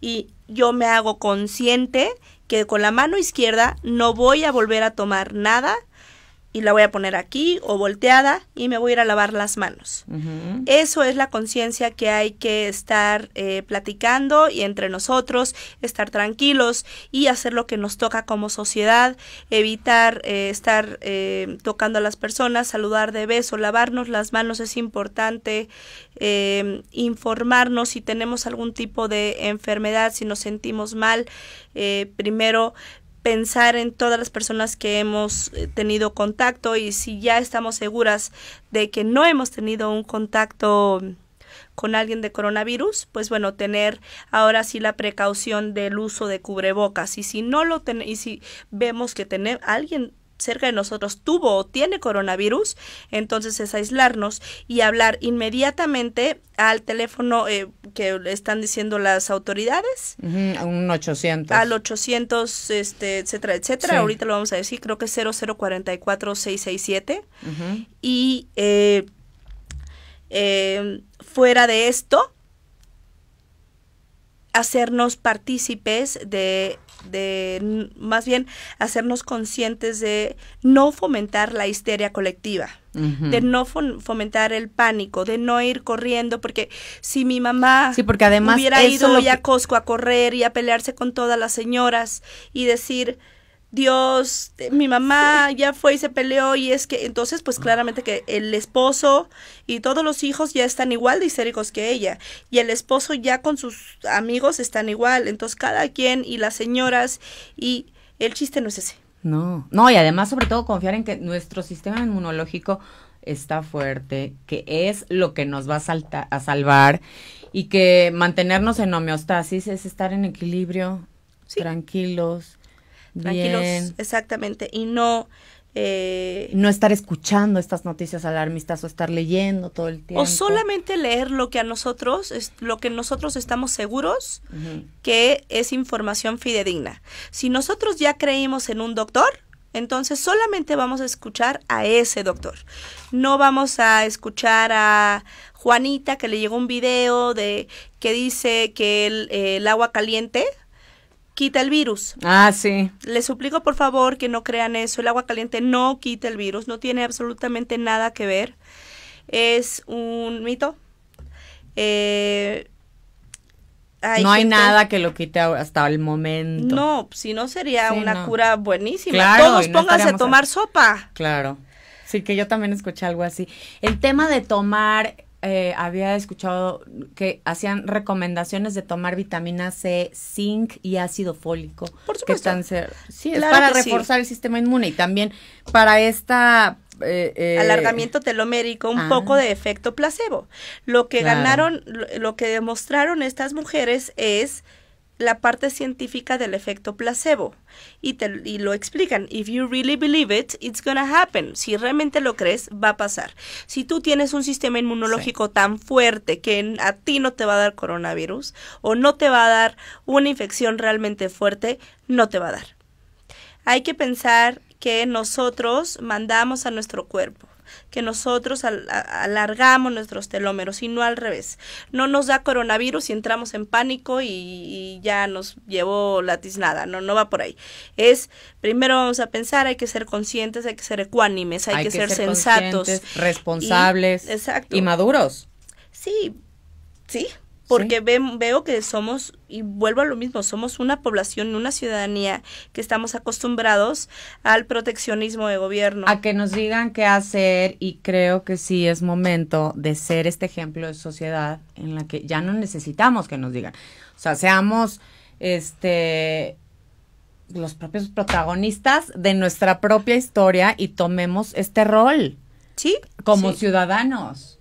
y yo me hago consciente que con la mano izquierda no voy a volver a tomar nada y la voy a poner aquí o volteada y me voy a ir a lavar las manos. Eso es la conciencia que hay que estar eh, platicando y entre nosotros, estar tranquilos y hacer lo que nos toca como sociedad, evitar eh, estar eh, tocando a las personas, saludar de beso, lavarnos las manos es importante, informarnos si tenemos algún tipo de enfermedad, si nos sentimos mal, primero pensar en todas las personas que hemos eh, tenido contacto y si ya estamos seguras de que no hemos tenido un contacto con alguien de coronavirus, pues bueno, tener ahora sí la precaución del uso de cubrebocas y si no lo y si vemos que tener alguien cerca de nosotros tuvo o tiene coronavirus, entonces es aislarnos y hablar inmediatamente al teléfono que eh, que están diciendo las autoridades.
un 800. Al
800, este, etcétera, etcétera. Ahorita lo vamos a decir, creo que es 667 Y eh, eh, fuera de esto, hacernos partícipes de de más bien hacernos conscientes de no fomentar la histeria colectiva, de no fomentar el pánico, de no ir corriendo, porque si mi mamá sí, porque además hubiera ido hoy a Costco a correr y a pelearse con todas las señoras y decir, Dios, eh, mi mamá ya fue y se peleó y es que entonces pues claramente que el esposo y todos los hijos ya están igual de histéricos que ella y el esposo ya con sus amigos están igual, entonces cada quien y las señoras y el chiste no es ese.
No, no, y además sobre todo confiar en que nuestro sistema inmunológico está fuerte, que es lo que nos va a, a salvar y que mantenernos en homeostasis es estar en equilibrio, tranquilos
exactamente, y no...
Eh, no estar escuchando estas noticias alarmistas o estar leyendo todo el tiempo. O solamente
leer lo que a nosotros, es, lo que nosotros estamos seguros que es información fidedigna. Si nosotros ya creímos en un doctor, entonces solamente vamos a escuchar a ese doctor. No vamos a escuchar a Juanita que le llegó un video de que dice que el, el agua caliente quita el virus.
Ah, sí.
Les suplico por favor que no crean eso. El agua caliente no quita el virus, no tiene absolutamente nada que ver. Es un mito. Eh, no hay nada
que lo quite hasta el momento.
No, si no sería una cura buenísima. Todos pónganse a tomar sopa.
Claro. Sí, que yo también escuché algo así. El tema de tomar eh, había escuchado que hacían recomendaciones de tomar vitamina C, zinc y ácido fólico. Por supuesto. para reforzar el sistema inmune y también para esta
eh, eh, alargamiento telomérico, un ah. poco de efecto placebo. Lo que ganaron, lo, que demostraron estas mujeres es la parte científica del efecto placebo y, lo explican. If you really believe it, it's gonna happen. Si realmente lo crees, va a pasar. Si tú tienes un sistema inmunológico tan fuerte que a ti no te va a dar coronavirus o no te va a dar una infección realmente fuerte, no te va a dar. Hay que pensar que nosotros mandamos a nuestro cuerpo que nosotros alargamos nuestros telómeros y no al revés. No nos da coronavirus y entramos en pánico y, ya nos llevó la tiznada, no, no va por ahí. Es, primero vamos a pensar, hay que ser conscientes, hay que ser ecuánimes, hay, que, ser, sensatos.
Responsables exacto. y maduros.
Sí, sí, porque veo que somos, y vuelvo a lo mismo, somos una población, una ciudadanía que estamos acostumbrados al proteccionismo de gobierno. A que nos
digan qué hacer y creo que sí es momento de ser este ejemplo de sociedad en la que ya no necesitamos que nos digan. O sea, seamos este los propios protagonistas de nuestra propia historia y tomemos este rol. Sí. Como ciudadanos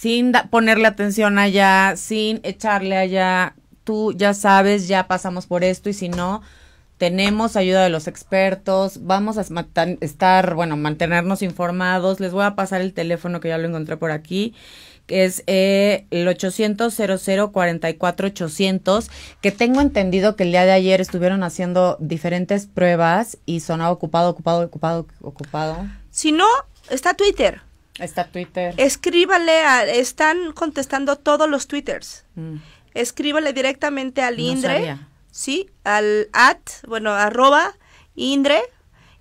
sin ponerle atención allá, sin echarle allá, tú ya sabes, ya pasamos por esto y si no, tenemos ayuda de los expertos, vamos a estar, bueno, mantenernos informados, les voy a pasar el teléfono que ya lo encontré por aquí, que es eh, el 800 00 44 800 que tengo entendido que el día de ayer estuvieron haciendo diferentes pruebas y sonaba ocupado, ocupado, ocupado, ocupado.
Si no, está Twitter. Está Twitter. Escríbale, están contestando todos los Twitters. Mm. Escríbale directamente al Indre, sí, al at, bueno, arroba Indre,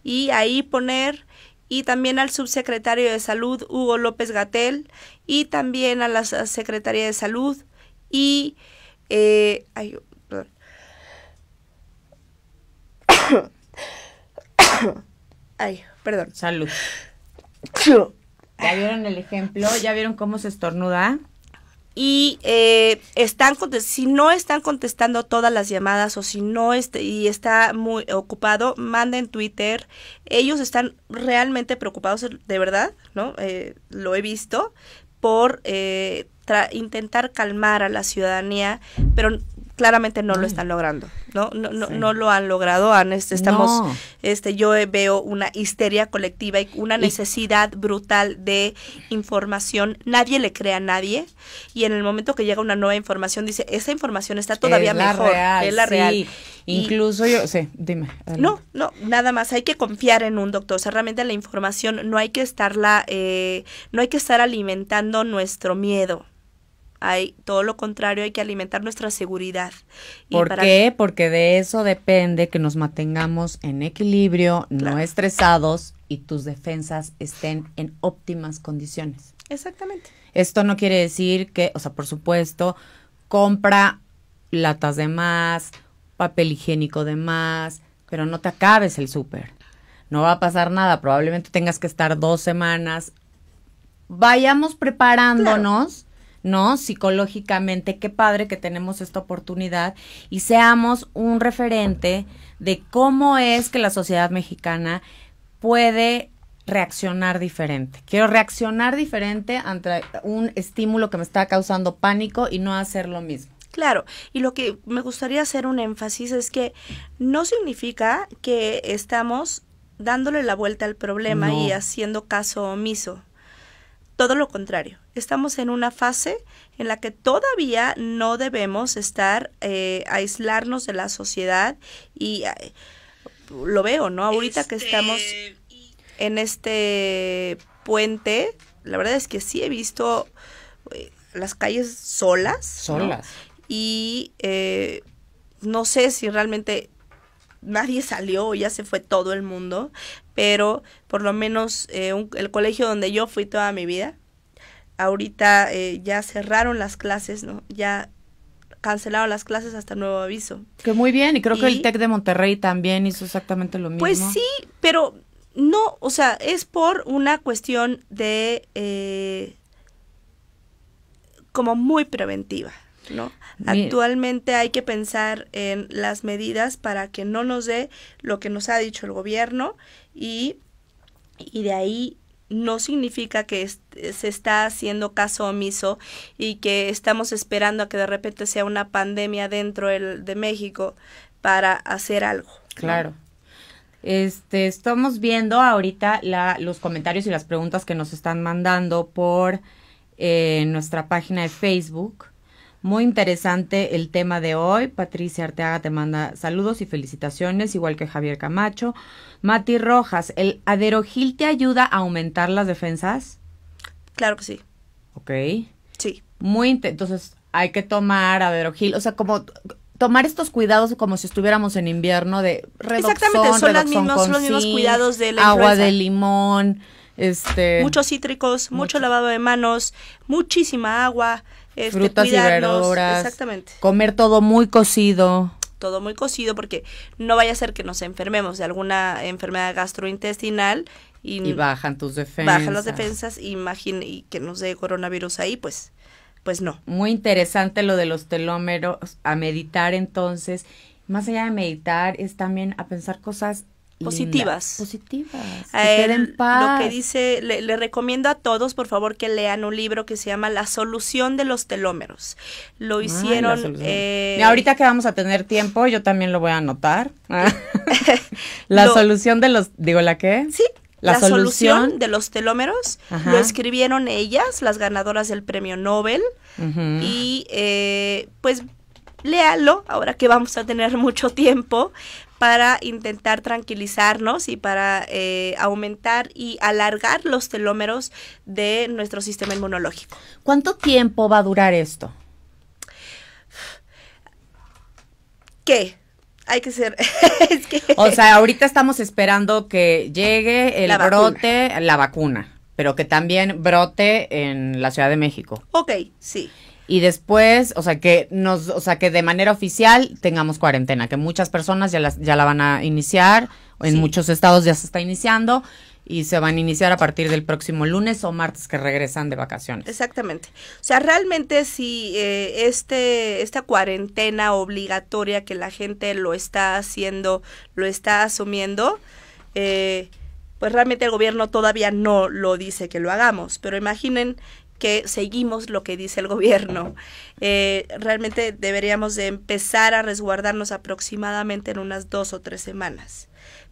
y ahí poner, y también al subsecretario de Salud, Hugo López Gatel, y también a la Secretaría de Salud, y, eh, ay, perdón.
ay, perdón. Salud. Ya vieron el
ejemplo, ya vieron cómo se estornuda. Y eh, están si no están contestando todas las llamadas o si no y está muy ocupado, manden Twitter. Ellos están realmente preocupados, de verdad, ¿no? Eh, lo he visto por eh, intentar calmar a la ciudadanía, pero claramente no lo están logrando, ¿no? No, no, lo han logrado, han, este, estamos, este, yo eh, veo una histeria colectiva y una necesidad brutal de información, nadie le crea a nadie, y en el momento que llega una nueva información, dice, esa información está todavía mejor, real, es la real. Incluso
yo, sí, dime. No,
no, nada más, hay que confiar en un doctor, o sea, realmente la información no hay que estarla, eh, no hay que estar alimentando nuestro miedo, hay todo lo contrario, hay que alimentar nuestra seguridad. ¿Por qué?
Porque de eso depende que nos mantengamos en equilibrio, no estresados y tus defensas estén en óptimas condiciones. Exactamente. Esto no quiere decir que, o sea, por supuesto, compra latas de más, papel higiénico de más, pero no te acabes el súper. No va a pasar nada, probablemente tengas que estar dos semanas. Vayamos preparándonos. ¿no? Psicológicamente, qué padre que tenemos esta oportunidad y seamos un referente de cómo es que la sociedad mexicana puede reaccionar diferente. Quiero reaccionar diferente ante un estímulo que me está causando pánico y no hacer lo mismo.
Claro, y lo que me gustaría hacer un énfasis es que no significa que estamos dándole la vuelta al problema y haciendo caso omiso. Todo lo contrario, estamos en una fase en la que todavía no debemos estar, eh, aislarnos de la sociedad y lo veo, ¿no? Ahorita que este, estamos en este puente, la verdad es que sí he visto eh, las calles solas. Solas. Y eh, no sé si realmente nadie salió, ya se fue todo el mundo, pero por lo menos eh, el colegio donde yo fui toda mi vida, ahorita eh, ya cerraron las clases, ¿no? Ya cancelaron las clases hasta nuevo aviso.
Que muy bien, y creo que el TEC de Monterrey también hizo exactamente lo pues mismo. Pues
sí, pero no, o sea, es por una cuestión de... Eh, como muy preventiva. Actualmente hay que pensar en las medidas para que no nos dé lo que nos ha dicho el gobierno y, de ahí no significa que se está haciendo caso omiso y que estamos esperando a que de repente sea una pandemia dentro el, de México para hacer algo.
Claro. Este, estamos viendo ahorita la, los comentarios y las preguntas que nos están mandando por eh, nuestra página de Facebook. Muy interesante el tema de hoy. Patricia Arteaga te manda saludos y felicitaciones, igual que Javier Camacho. Mati Rojas, ¿el aderogil te ayuda a aumentar las defensas? Claro que sí. Ok. Sí. Muy entonces hay que tomar aderogil, o sea, como tomar estos cuidados como si estuviéramos en invierno de Exactamente, son, las los mismos cuidados de la agua de limón, este muchos
cítricos, mucho lavado de manos, muchísima agua. Este, Frutas y verduras. Exactamente.
Comer todo muy cocido
todo muy cocido porque no vaya a ser que nos enfermemos de alguna enfermedad gastrointestinal y, bajan tus defensas. Bajan las defensas, imagine, y que nos dé coronavirus ahí, pues pues no. Muy interesante lo de los telómeros,
a meditar entonces, más allá de meditar es también a pensar cosas positivas.
Positivas. Que paz. Lo que dice, le, recomiendo a todos, por favor, que lean un libro que se llama La solución de los telómeros. Lo hicieron. Eh, ahorita
que vamos a tener tiempo, yo también lo voy a anotar.
la solución
de los, digo, ¿la qué? Sí, la, solución.
de los telómeros lo escribieron ellas, las ganadoras del premio Nobel. Y eh, pues léalo, ahora que vamos a tener mucho tiempo, para intentar tranquilizarnos y para eh, aumentar y alargar los telómeros de nuestro sistema inmunológico.
¿Cuánto tiempo va a durar esto?
¿Qué? hay que ser. o sea,
ahorita estamos esperando que llegue el brote, la vacuna, pero que también brote en la Ciudad de México.
Ok, sí
y después, o sea, que nos, o sea, que de manera oficial tengamos cuarentena, que muchas personas ya, las, ya la van a iniciar, en muchos estados ya se está iniciando y se van a iniciar a partir del próximo lunes o martes que regresan de vacaciones.
Exactamente. O sea, realmente si eh, este, esta cuarentena obligatoria que la gente lo está haciendo, lo está asumiendo, eh, pues realmente el gobierno todavía no lo dice que lo hagamos, pero imaginen que seguimos lo que dice el gobierno. Eh, realmente deberíamos de empezar a resguardarnos aproximadamente en unas dos o tres semanas.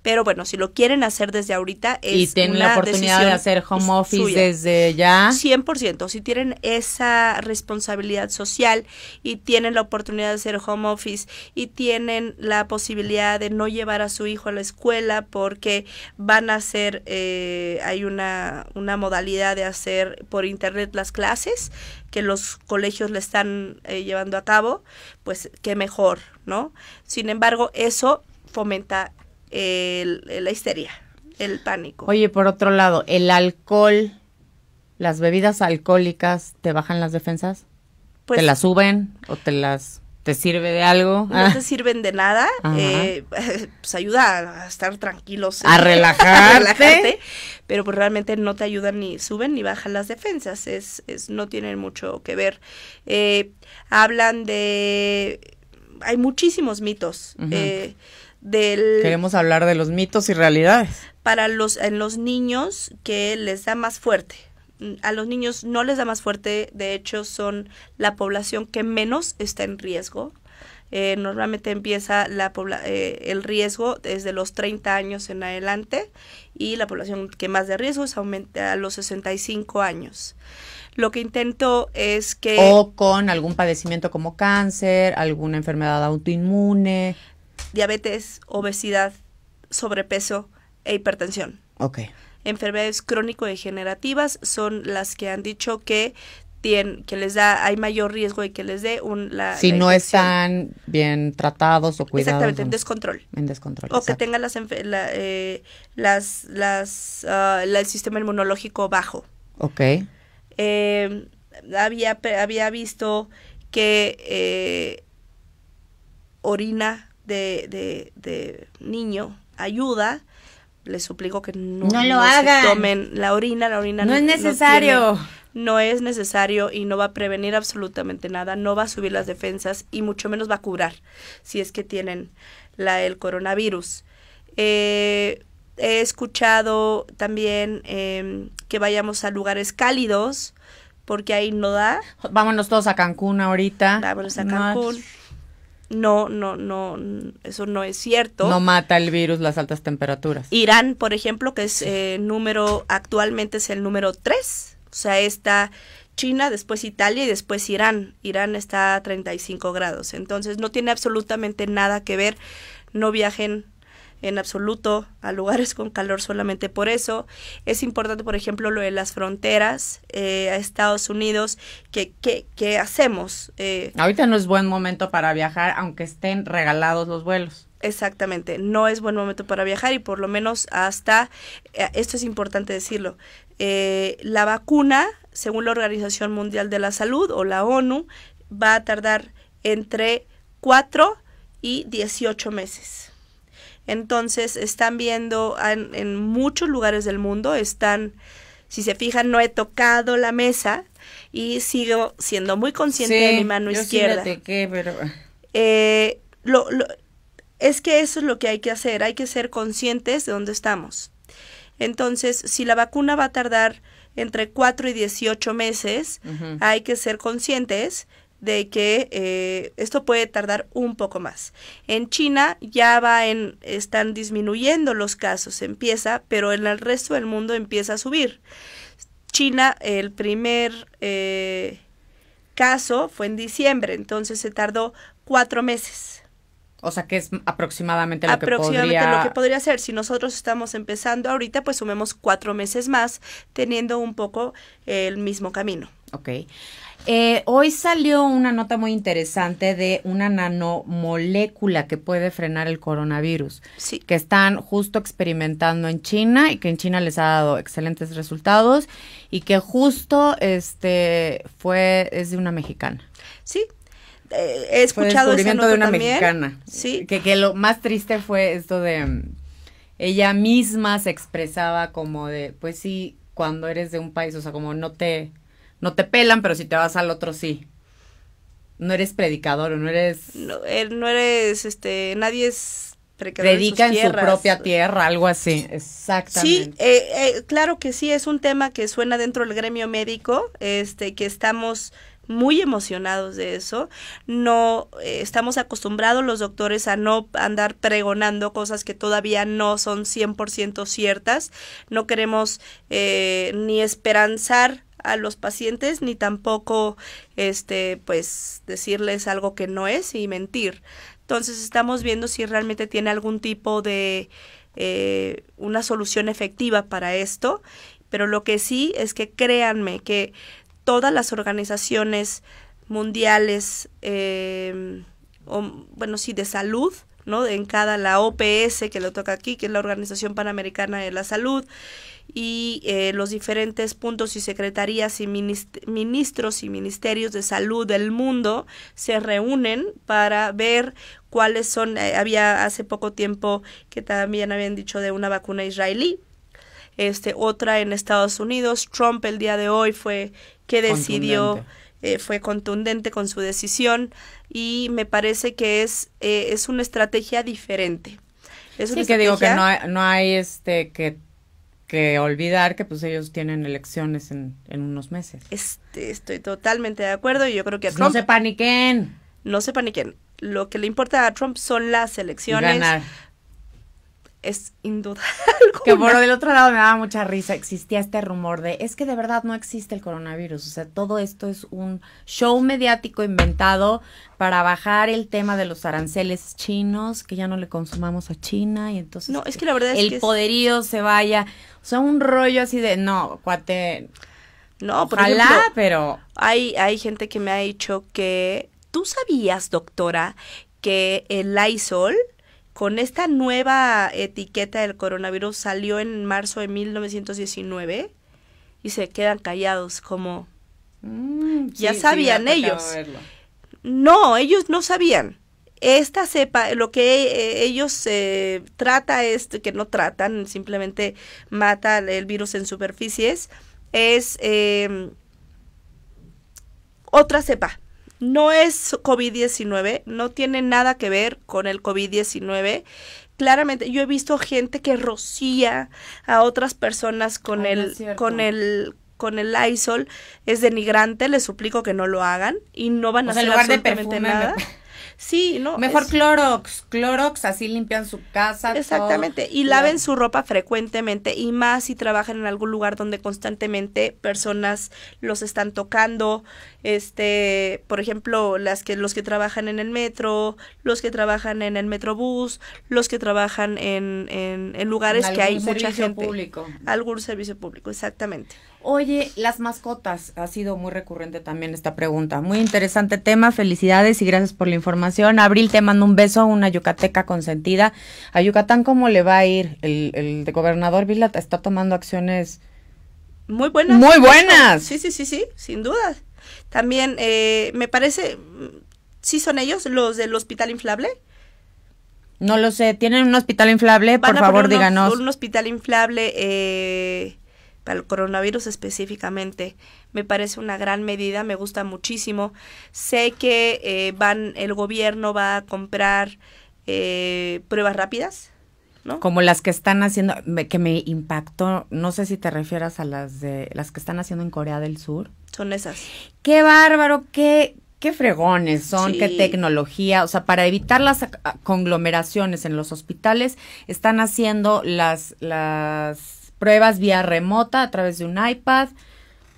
Pero bueno, si lo quieren hacer desde ahorita, es Y tienen la oportunidad de hacer home office desde ya. 100%. Si tienen esa responsabilidad social y tienen la oportunidad de hacer home office y tienen la posibilidad de no llevar a su hijo a la escuela porque van a hacer, eh, hay una, una modalidad de hacer por internet las clases que los colegios le están eh, llevando a cabo, pues qué mejor, ¿no? Sin embargo, eso fomenta la histeria, el pánico.
Oye, por otro lado, ¿el alcohol, las bebidas alcohólicas te bajan las defensas? Pues, ¿Te las suben o te las... ¿Te sirve de algo? No ah. te
sirven de nada. Eh, pues ayuda a estar tranquilos. A relajarte. Pero pues realmente no te ayudan ni suben ni bajan las defensas. Es, es no tienen mucho que ver. Eh, hablan de... Hay muchísimos mitos. Queremos
hablar de los mitos y realidades.
Para los, en eh, los niños que les da más fuerte. Mm, a los niños no les da más fuerte, de hecho son la población que menos está en riesgo. Eh, normalmente empieza la eh, el riesgo desde los 30 años en adelante y la población que más de riesgo es aumenta a los 65 años. Lo que intento es que... O
con algún padecimiento como cáncer, alguna enfermedad autoinmune
diabetes, obesidad, sobrepeso e hipertensión. Ok. Enfermedades crónico-degenerativas son las que han dicho que tienen, que les da, hay mayor riesgo de que les dé un, la... Si no están
bien tratados o cuidados. Exactamente, en descontrol. En descontrol. O que
tengan las, la, eh, las, las, ah, el sistema inmunológico bajo. Ok. Em, había, había visto que eh, orina de, de, de niño ayuda, les suplico que no, lo no tomen la orina, la orina no, es necesario. no, es necesario y no va a prevenir absolutamente nada, no va a subir las defensas y mucho menos va a curar si es que tienen la, el coronavirus. Eh, he escuchado también em, que vayamos a lugares cálidos porque ahí no da. Vámonos todos a
Cancún ahorita.
Vámonos a Cancún no, no, no, eso no es cierto. No
mata el virus las altas temperaturas.
Irán, por ejemplo, que es eh, número, actualmente es el número tres, o sea, está China, después Italia y después Irán. Irán está a 35 grados, entonces no tiene absolutamente nada que ver, no viajen en absoluto a lugares con calor solamente por eso. Es importante, por ejemplo, lo de las fronteras eh, a Estados Unidos, que, hacemos. Eh,
Ahorita no es buen momento para
viajar, aunque estén regalados los vuelos. Exactamente, no es buen momento para viajar y por lo menos hasta, eh, esto es importante decirlo, la vacuna, según la Organización Mundial de la Salud o la ONU, va a tardar entre 4 y 18 meses. Entonces están viendo en, muchos lugares del mundo, están, si se fijan, no he tocado la mesa y sigo siendo muy consciente de mi mano izquierda. Sí
pero... Ah.
Eh, es que eso es lo que hay que hacer, hay que ser conscientes de dónde estamos. Entonces, si la vacuna va a tardar entre 4 y 18 meses, hay que ser conscientes de que eh, esto puede tardar un poco más. En China ya va en, están disminuyendo los casos, empieza, pero en el resto del mundo empieza a subir. China, el primer eh, caso fue en diciembre, entonces se tardó cuatro meses.
O sea que es aproximadamente lo que podría... lo que
podría ser. Si nosotros estamos empezando ahorita, pues sumemos cuatro meses más, teniendo un poco el mismo camino.
Ok. Eh,
hoy salió una nota muy interesante de una
nanomolécula que puede frenar el coronavirus. Sí. Que están justo experimentando en China y que en China les ha dado excelentes resultados y que justo este fue, es de una mexicana.
Sí, eh, he escuchado el de una mexicana.
Sí. Que, que, lo más triste fue esto de mm, ella misma se expresaba como de, pues sí, cuando eres de un país, o sea, como no te no te pelan, pero si te vas al otro sí. No eres predicador no eres... No,
eres, este, nadie es predica en, su propia
tierra, algo así. Exactamente.
Sí, eh, eh, claro que sí, es un tema que suena dentro del gremio médico, este, que estamos muy emocionados de eso. No eh, estamos acostumbrados los doctores a no andar pregonando cosas que todavía no son 100% ciertas. No queremos ni esperanzar a los pacientes ni tampoco este pues decirles algo que no es y mentir. Entonces estamos viendo si realmente tiene algún tipo de eh, una solución efectiva para esto, pero lo que sí es que créanme que todas las organizaciones mundiales, em, o, bueno, sí, de salud, ¿no? En cada, la OPS, que lo toca aquí, que es la Organización Panamericana de la Salud, y eh, los diferentes puntos y secretarías y ministros y ministerios de salud del mundo se reúnen para ver cuáles son, eh, había hace poco tiempo que también habían dicho de una vacuna israelí, este, otra en Estados Unidos, Trump el día de hoy fue que decidió, eh, fue contundente con su decisión y me parece que es, es una estrategia diferente. Es sí, que digo que no hay,
no hay este, que que olvidar que pues ellos tienen elecciones en, en unos meses.
Este, estoy totalmente de acuerdo y yo creo que a Trump... No se paniquen. No se paniquen. Lo que le importa a Trump son las elecciones es indudable. Que por el
otro lado me daba mucha risa, existía este rumor de, es que de verdad no existe el coronavirus, o sea, todo esto es un show mediático inventado para bajar el tema de los aranceles chinos, que ya no le consumamos a China y entonces no, es que la verdad el
poderío se vaya, o sea, un rollo así de, no, cuate. No, por Ojalá, pero hay hay gente que me ha dicho que tú sabías, doctora, que el Lysol con esta nueva etiqueta del coronavirus salió en marzo de 1919 y se quedan callados como mm, ya sabían ellos. No, ellos no sabían. Esta cepa, lo que eh, ellos eh, trata es, que no tratan, simplemente mata el virus en superficies, es em, otra cepa no es COVID-19, no tiene nada que ver con el COVID-19 claramente yo he visto gente que rocía a otras personas con el con el con el isol, es denigrante, les suplico que no lo hagan y no van a hacer absolutamente nada. Sí, no. Mejor Clorox, Clorox, así limpian su casa. Exactamente, y laven su ropa frecuentemente y más si trabajan en algún lugar donde constantemente personas los están tocando, este, por ejemplo, las que los que trabajan en el metro, los que trabajan en el metrobús, los que trabajan en, en, lugares que hay mucha gente. Público. Algún servicio público, exactamente. Oye, las mascotas, ha
sido muy recurrente también esta pregunta. Muy interesante tema, felicidades y gracias por la información. Abril, te mando un beso, una yucateca consentida. A Yucatán, ¿cómo le va a ir? El, gobernador Vila está tomando acciones...
Muy buenas. Muy buenas. Sí, sí, sí, sí, sin duda. También eh, me parece, sí son ellos los del hospital inflable.
No lo sé, tienen un hospital inflable, por favor, díganos. Un
hospital inflable eh, para el coronavirus específicamente. Me parece una gran medida, me gusta muchísimo. Sé que eh, van, el gobierno va a comprar eh, pruebas rápidas.
¿No? Como las que están haciendo, que me impactó, no sé si te refieras a las de las que están haciendo en Corea del Sur. Son esas. Qué bárbaro, qué, qué fregones son, qué tecnología. O sea, para evitar las conglomeraciones en los hospitales, están haciendo las, las pruebas vía remota a través de un iPad,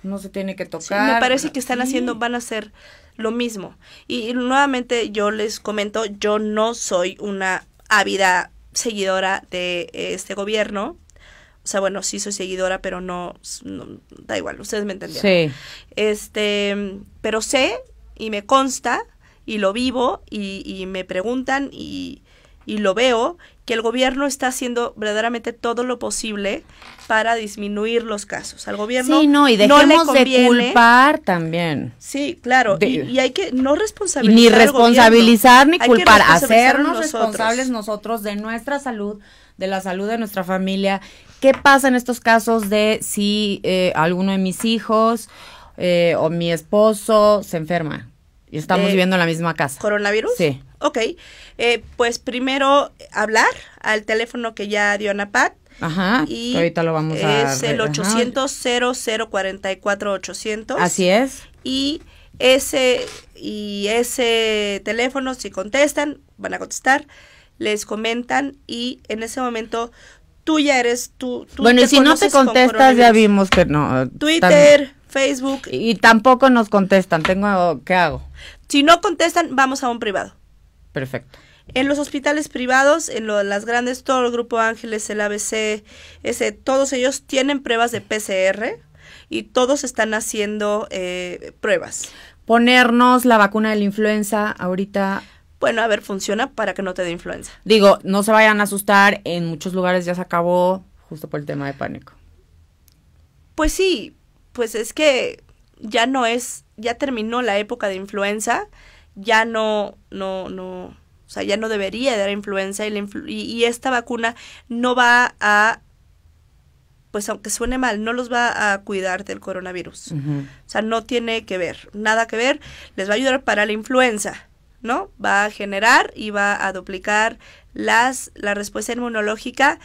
no se tiene que tocar. Sí, me parece que están haciendo, van
a hacer lo mismo. Y, nuevamente yo les comento, yo no soy una ávida seguidora de este gobierno. O sea, bueno, sí soy seguidora, pero no, da igual, ustedes me entendieron. Sí. Este, pero sé y me consta y lo vivo y me preguntan y, y lo veo, que el gobierno está haciendo verdaderamente todo lo posible para disminuir los casos. Al gobierno no, y dejemos de culpar
también.
Sí, claro, y, hay que no responsabilizar Ni responsabilizar ni culpar, hacernos responsables
nosotros de nuestra salud, de la salud de nuestra familia. ¿Qué pasa en estos casos de si eh, alguno de mis hijos eh, o mi esposo se enferma? estamos viviendo en
la misma casa. ¿Coronavirus? Sí. Ok. Eh, pues primero hablar al teléfono que ya dio Ana Pat.
Ajá. Y ahorita lo vamos a Es el 800
0044 800. Así es. Y ese y ese teléfono si contestan, van a contestar, les comentan y en ese momento tú ya eres tú, bueno, y si no te contestas ya vimos
que no. Twitter,
Facebook. Y tampoco nos contestan, tengo, ¿qué hago? Si no contestan, vamos a un privado. Perfecto. En los hospitales privados, en las grandes, todo el Grupo Ángeles, el ABC, ese, todos ellos tienen pruebas de PCR y todos están haciendo eh, pruebas.
Ponernos la vacuna de la influenza ahorita.
Bueno, a ver, funciona para que no te dé influenza.
Digo, no se vayan a asustar, en muchos lugares ya se acabó justo por el tema de pánico.
Pues sí, pues es que ya no es, ya terminó la época de influenza, ya no, no, no, o sea, ya no debería dar influenza y, la y, esta vacuna no va a pues aunque suene mal, no los va a cuidar del coronavirus. O sea, no tiene que ver, nada que ver, les va a ayudar para la influenza, ¿no? Va a generar y va a duplicar las, la respuesta inmunológica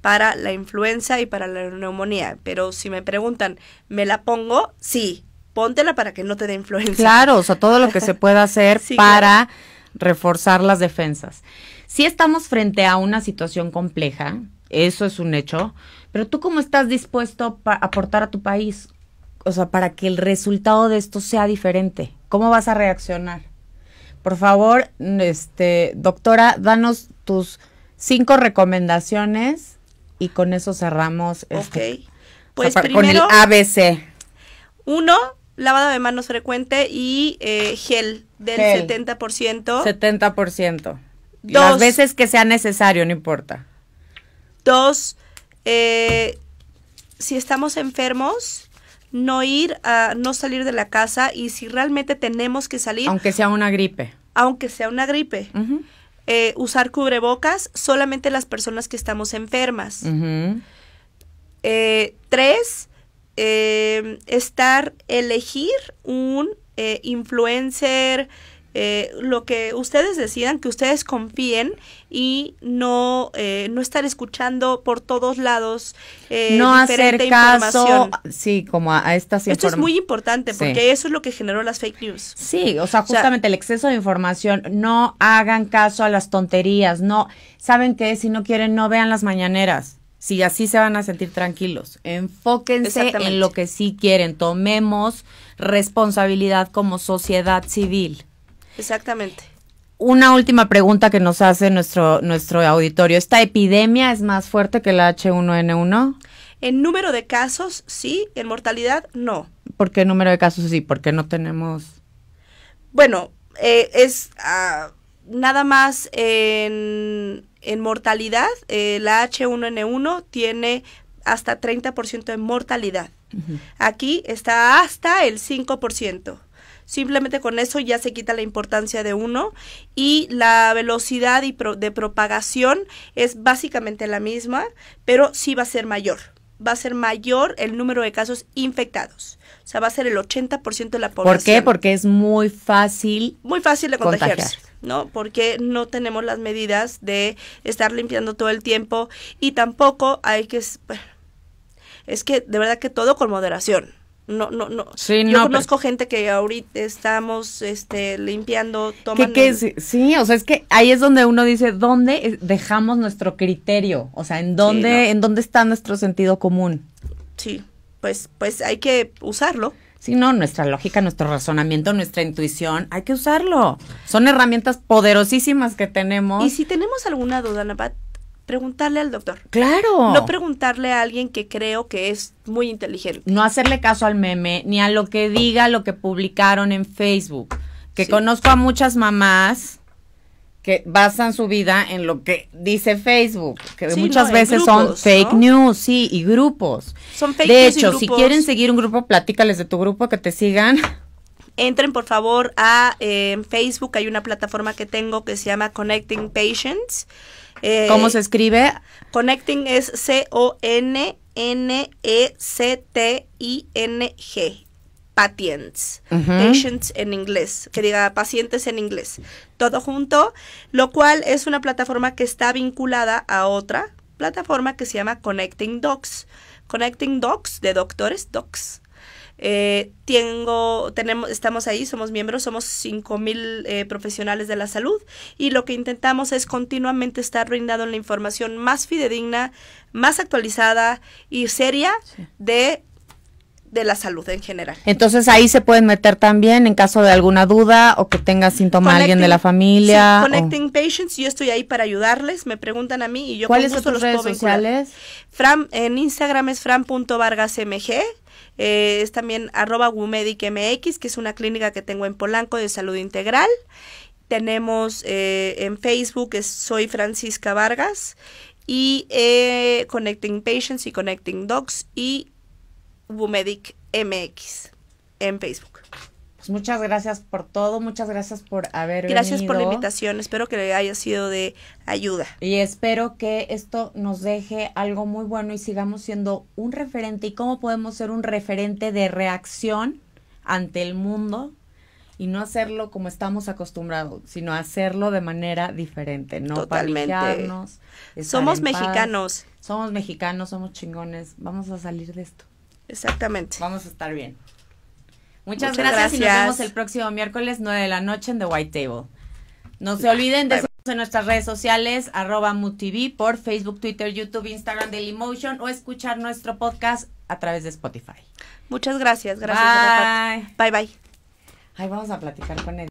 para la influenza y para la neumonía. Pero si me preguntan, ¿me la pongo? Sí, póntela para que no te dé influencia. Claro, o sea,
todo lo que se pueda hacer para reforzar las defensas. Si estamos frente a una situación compleja, eso es un hecho, pero tú cómo estás dispuesto a aportar a tu país, o sea, para que el resultado de esto sea diferente. ¿Cómo vas a reaccionar? Por favor, este, doctora, danos tus cinco recomendaciones y con eso cerramos. Este,
Pues primero, con el
ABC.
Uno, lavada de manos frecuente y eh, gel del 70%.
70%. Dos, Las veces que sea necesario, no importa.
Dos, eh, si estamos enfermos, no ir a no salir de la casa y si realmente tenemos que salir. Aunque
sea una gripe.
Aunque sea una gripe. Eh, usar cubrebocas solamente las personas que estamos enfermas. Eh, tres, eh, estar, elegir un influencer, eh, lo que ustedes decidan, que ustedes confíen y no, eh, no estar escuchando por todos lados eh, no hacer caso,
Sí, como a, esta estas Esto es muy
importante porque eso es lo que generó las fake news. Sí, o sea, justamente
el exceso de información. No hagan caso a las tonterías. No, saben que si no quieren, no vean las mañaneras. Si así se van a sentir tranquilos. Enfóquense en lo que sí quieren. Tomemos responsabilidad como sociedad civil.
Exactamente. Una última
pregunta que nos hace nuestro, nuestro auditorio. ¿Esta epidemia es más fuerte que la H1N1?
En número de casos, sí. En mortalidad, no.
¿Por qué número de casos sí? ¿Por qué no tenemos...?
Bueno, eh, es ah, nada más en, mortalidad. Eh, la H1N1 tiene hasta 30% de mortalidad. Aquí está hasta el 5%. Simplemente con eso ya se quita la importancia de uno y la velocidad y de propagación es básicamente la misma, pero sí va a ser mayor. Va a ser mayor el número de casos infectados. O sea, va a ser el 80% de la población. ¿Por qué?
Porque es muy fácil.
Muy fácil de contagiarse. ¿no? Porque no tenemos las medidas de estar limpiando todo el tiempo y tampoco hay que... es que de verdad que todo con moderación no, no, no. Yo conozco gente que ahorita estamos este, limpiando, tomando.
sí, o sea, es que ahí es donde uno dice, ¿dónde dejamos nuestro criterio? O sea, ¿en dónde, ¿en dónde está nuestro sentido común? Sí, pues, pues hay que usarlo. Sí, no, nuestra lógica, nuestro razonamiento, nuestra intuición, hay que usarlo. Son herramientas poderosísimas que tenemos. Y
si tenemos alguna duda, Napat, preguntarle al doctor.
Claro. No preguntarle a alguien que creo que es muy inteligente. No hacerle caso al meme, ni a lo que diga lo que publicaron en Facebook. Que conozco a muchas mamás que basan su vida en lo que dice Facebook, que muchas veces son fake news, sí, y grupos.
Son fake de hecho, si quieren seguir
un grupo, platícales de tu grupo que te sigan.
Entren por favor a eh, Facebook, hay una plataforma que tengo que se llama Connecting Patients eh, ¿Cómo se escribe? Connecting es C-O-N-N-E-C-T-I-N-G. Patients. Patients en inglés. Que diga pacientes en inglés. Todo junto. Lo cual es una plataforma que está vinculada a otra plataforma que se llama Connecting Docs. Connecting Docs de doctores, Docs eh, tengo, tenemos, estamos ahí, somos miembros, somos 5.000 mil eh, profesionales de la salud y lo que intentamos es continuamente estar brindando la información más fidedigna, más actualizada y seria de de la salud en general.
Entonces ahí se pueden meter también en caso de alguna duda o que tenga síntoma alguien de la familia. connecting
Patients, yo estoy ahí para ayudarles, me preguntan a mí y yo ¿Cuáles son los redes sociales? en Instagram es fran.vargasmg eh, es también arroba WUMEDICMX, que es una clínica que tengo en Polanco de salud integral. Tenemos eh, en Facebook, soy Francisca Vargas, y eh, Connecting Patients y Connecting Docs y wumedicmx en Facebook. Pues muchas gracias por todo,
muchas gracias por haber venido. Gracias por la
invitación, espero que le haya sido de ayuda. Y
espero que esto nos deje algo muy bueno y sigamos siendo un referente y cómo podemos ser un referente de reacción ante el mundo y no hacerlo como estamos acostumbrados, sino hacerlo de manera diferente, no Totalmente. Somos mexicanos. Somos mexicanos, somos chingones, vamos a salir de esto. Exactamente. Vamos a estar bien. Muchas, gracias, y nos vemos el próximo miércoles 9 de la noche en The White Table. No se olviden de seguirnos en nuestras redes sociales, arroba MUTV, por Facebook, Twitter, YouTube, Instagram, Dailymotion o escuchar nuestro podcast a través de Spotify. Muchas gracias, gracias. Bye, bye. bye. Ahí vamos a platicar con él.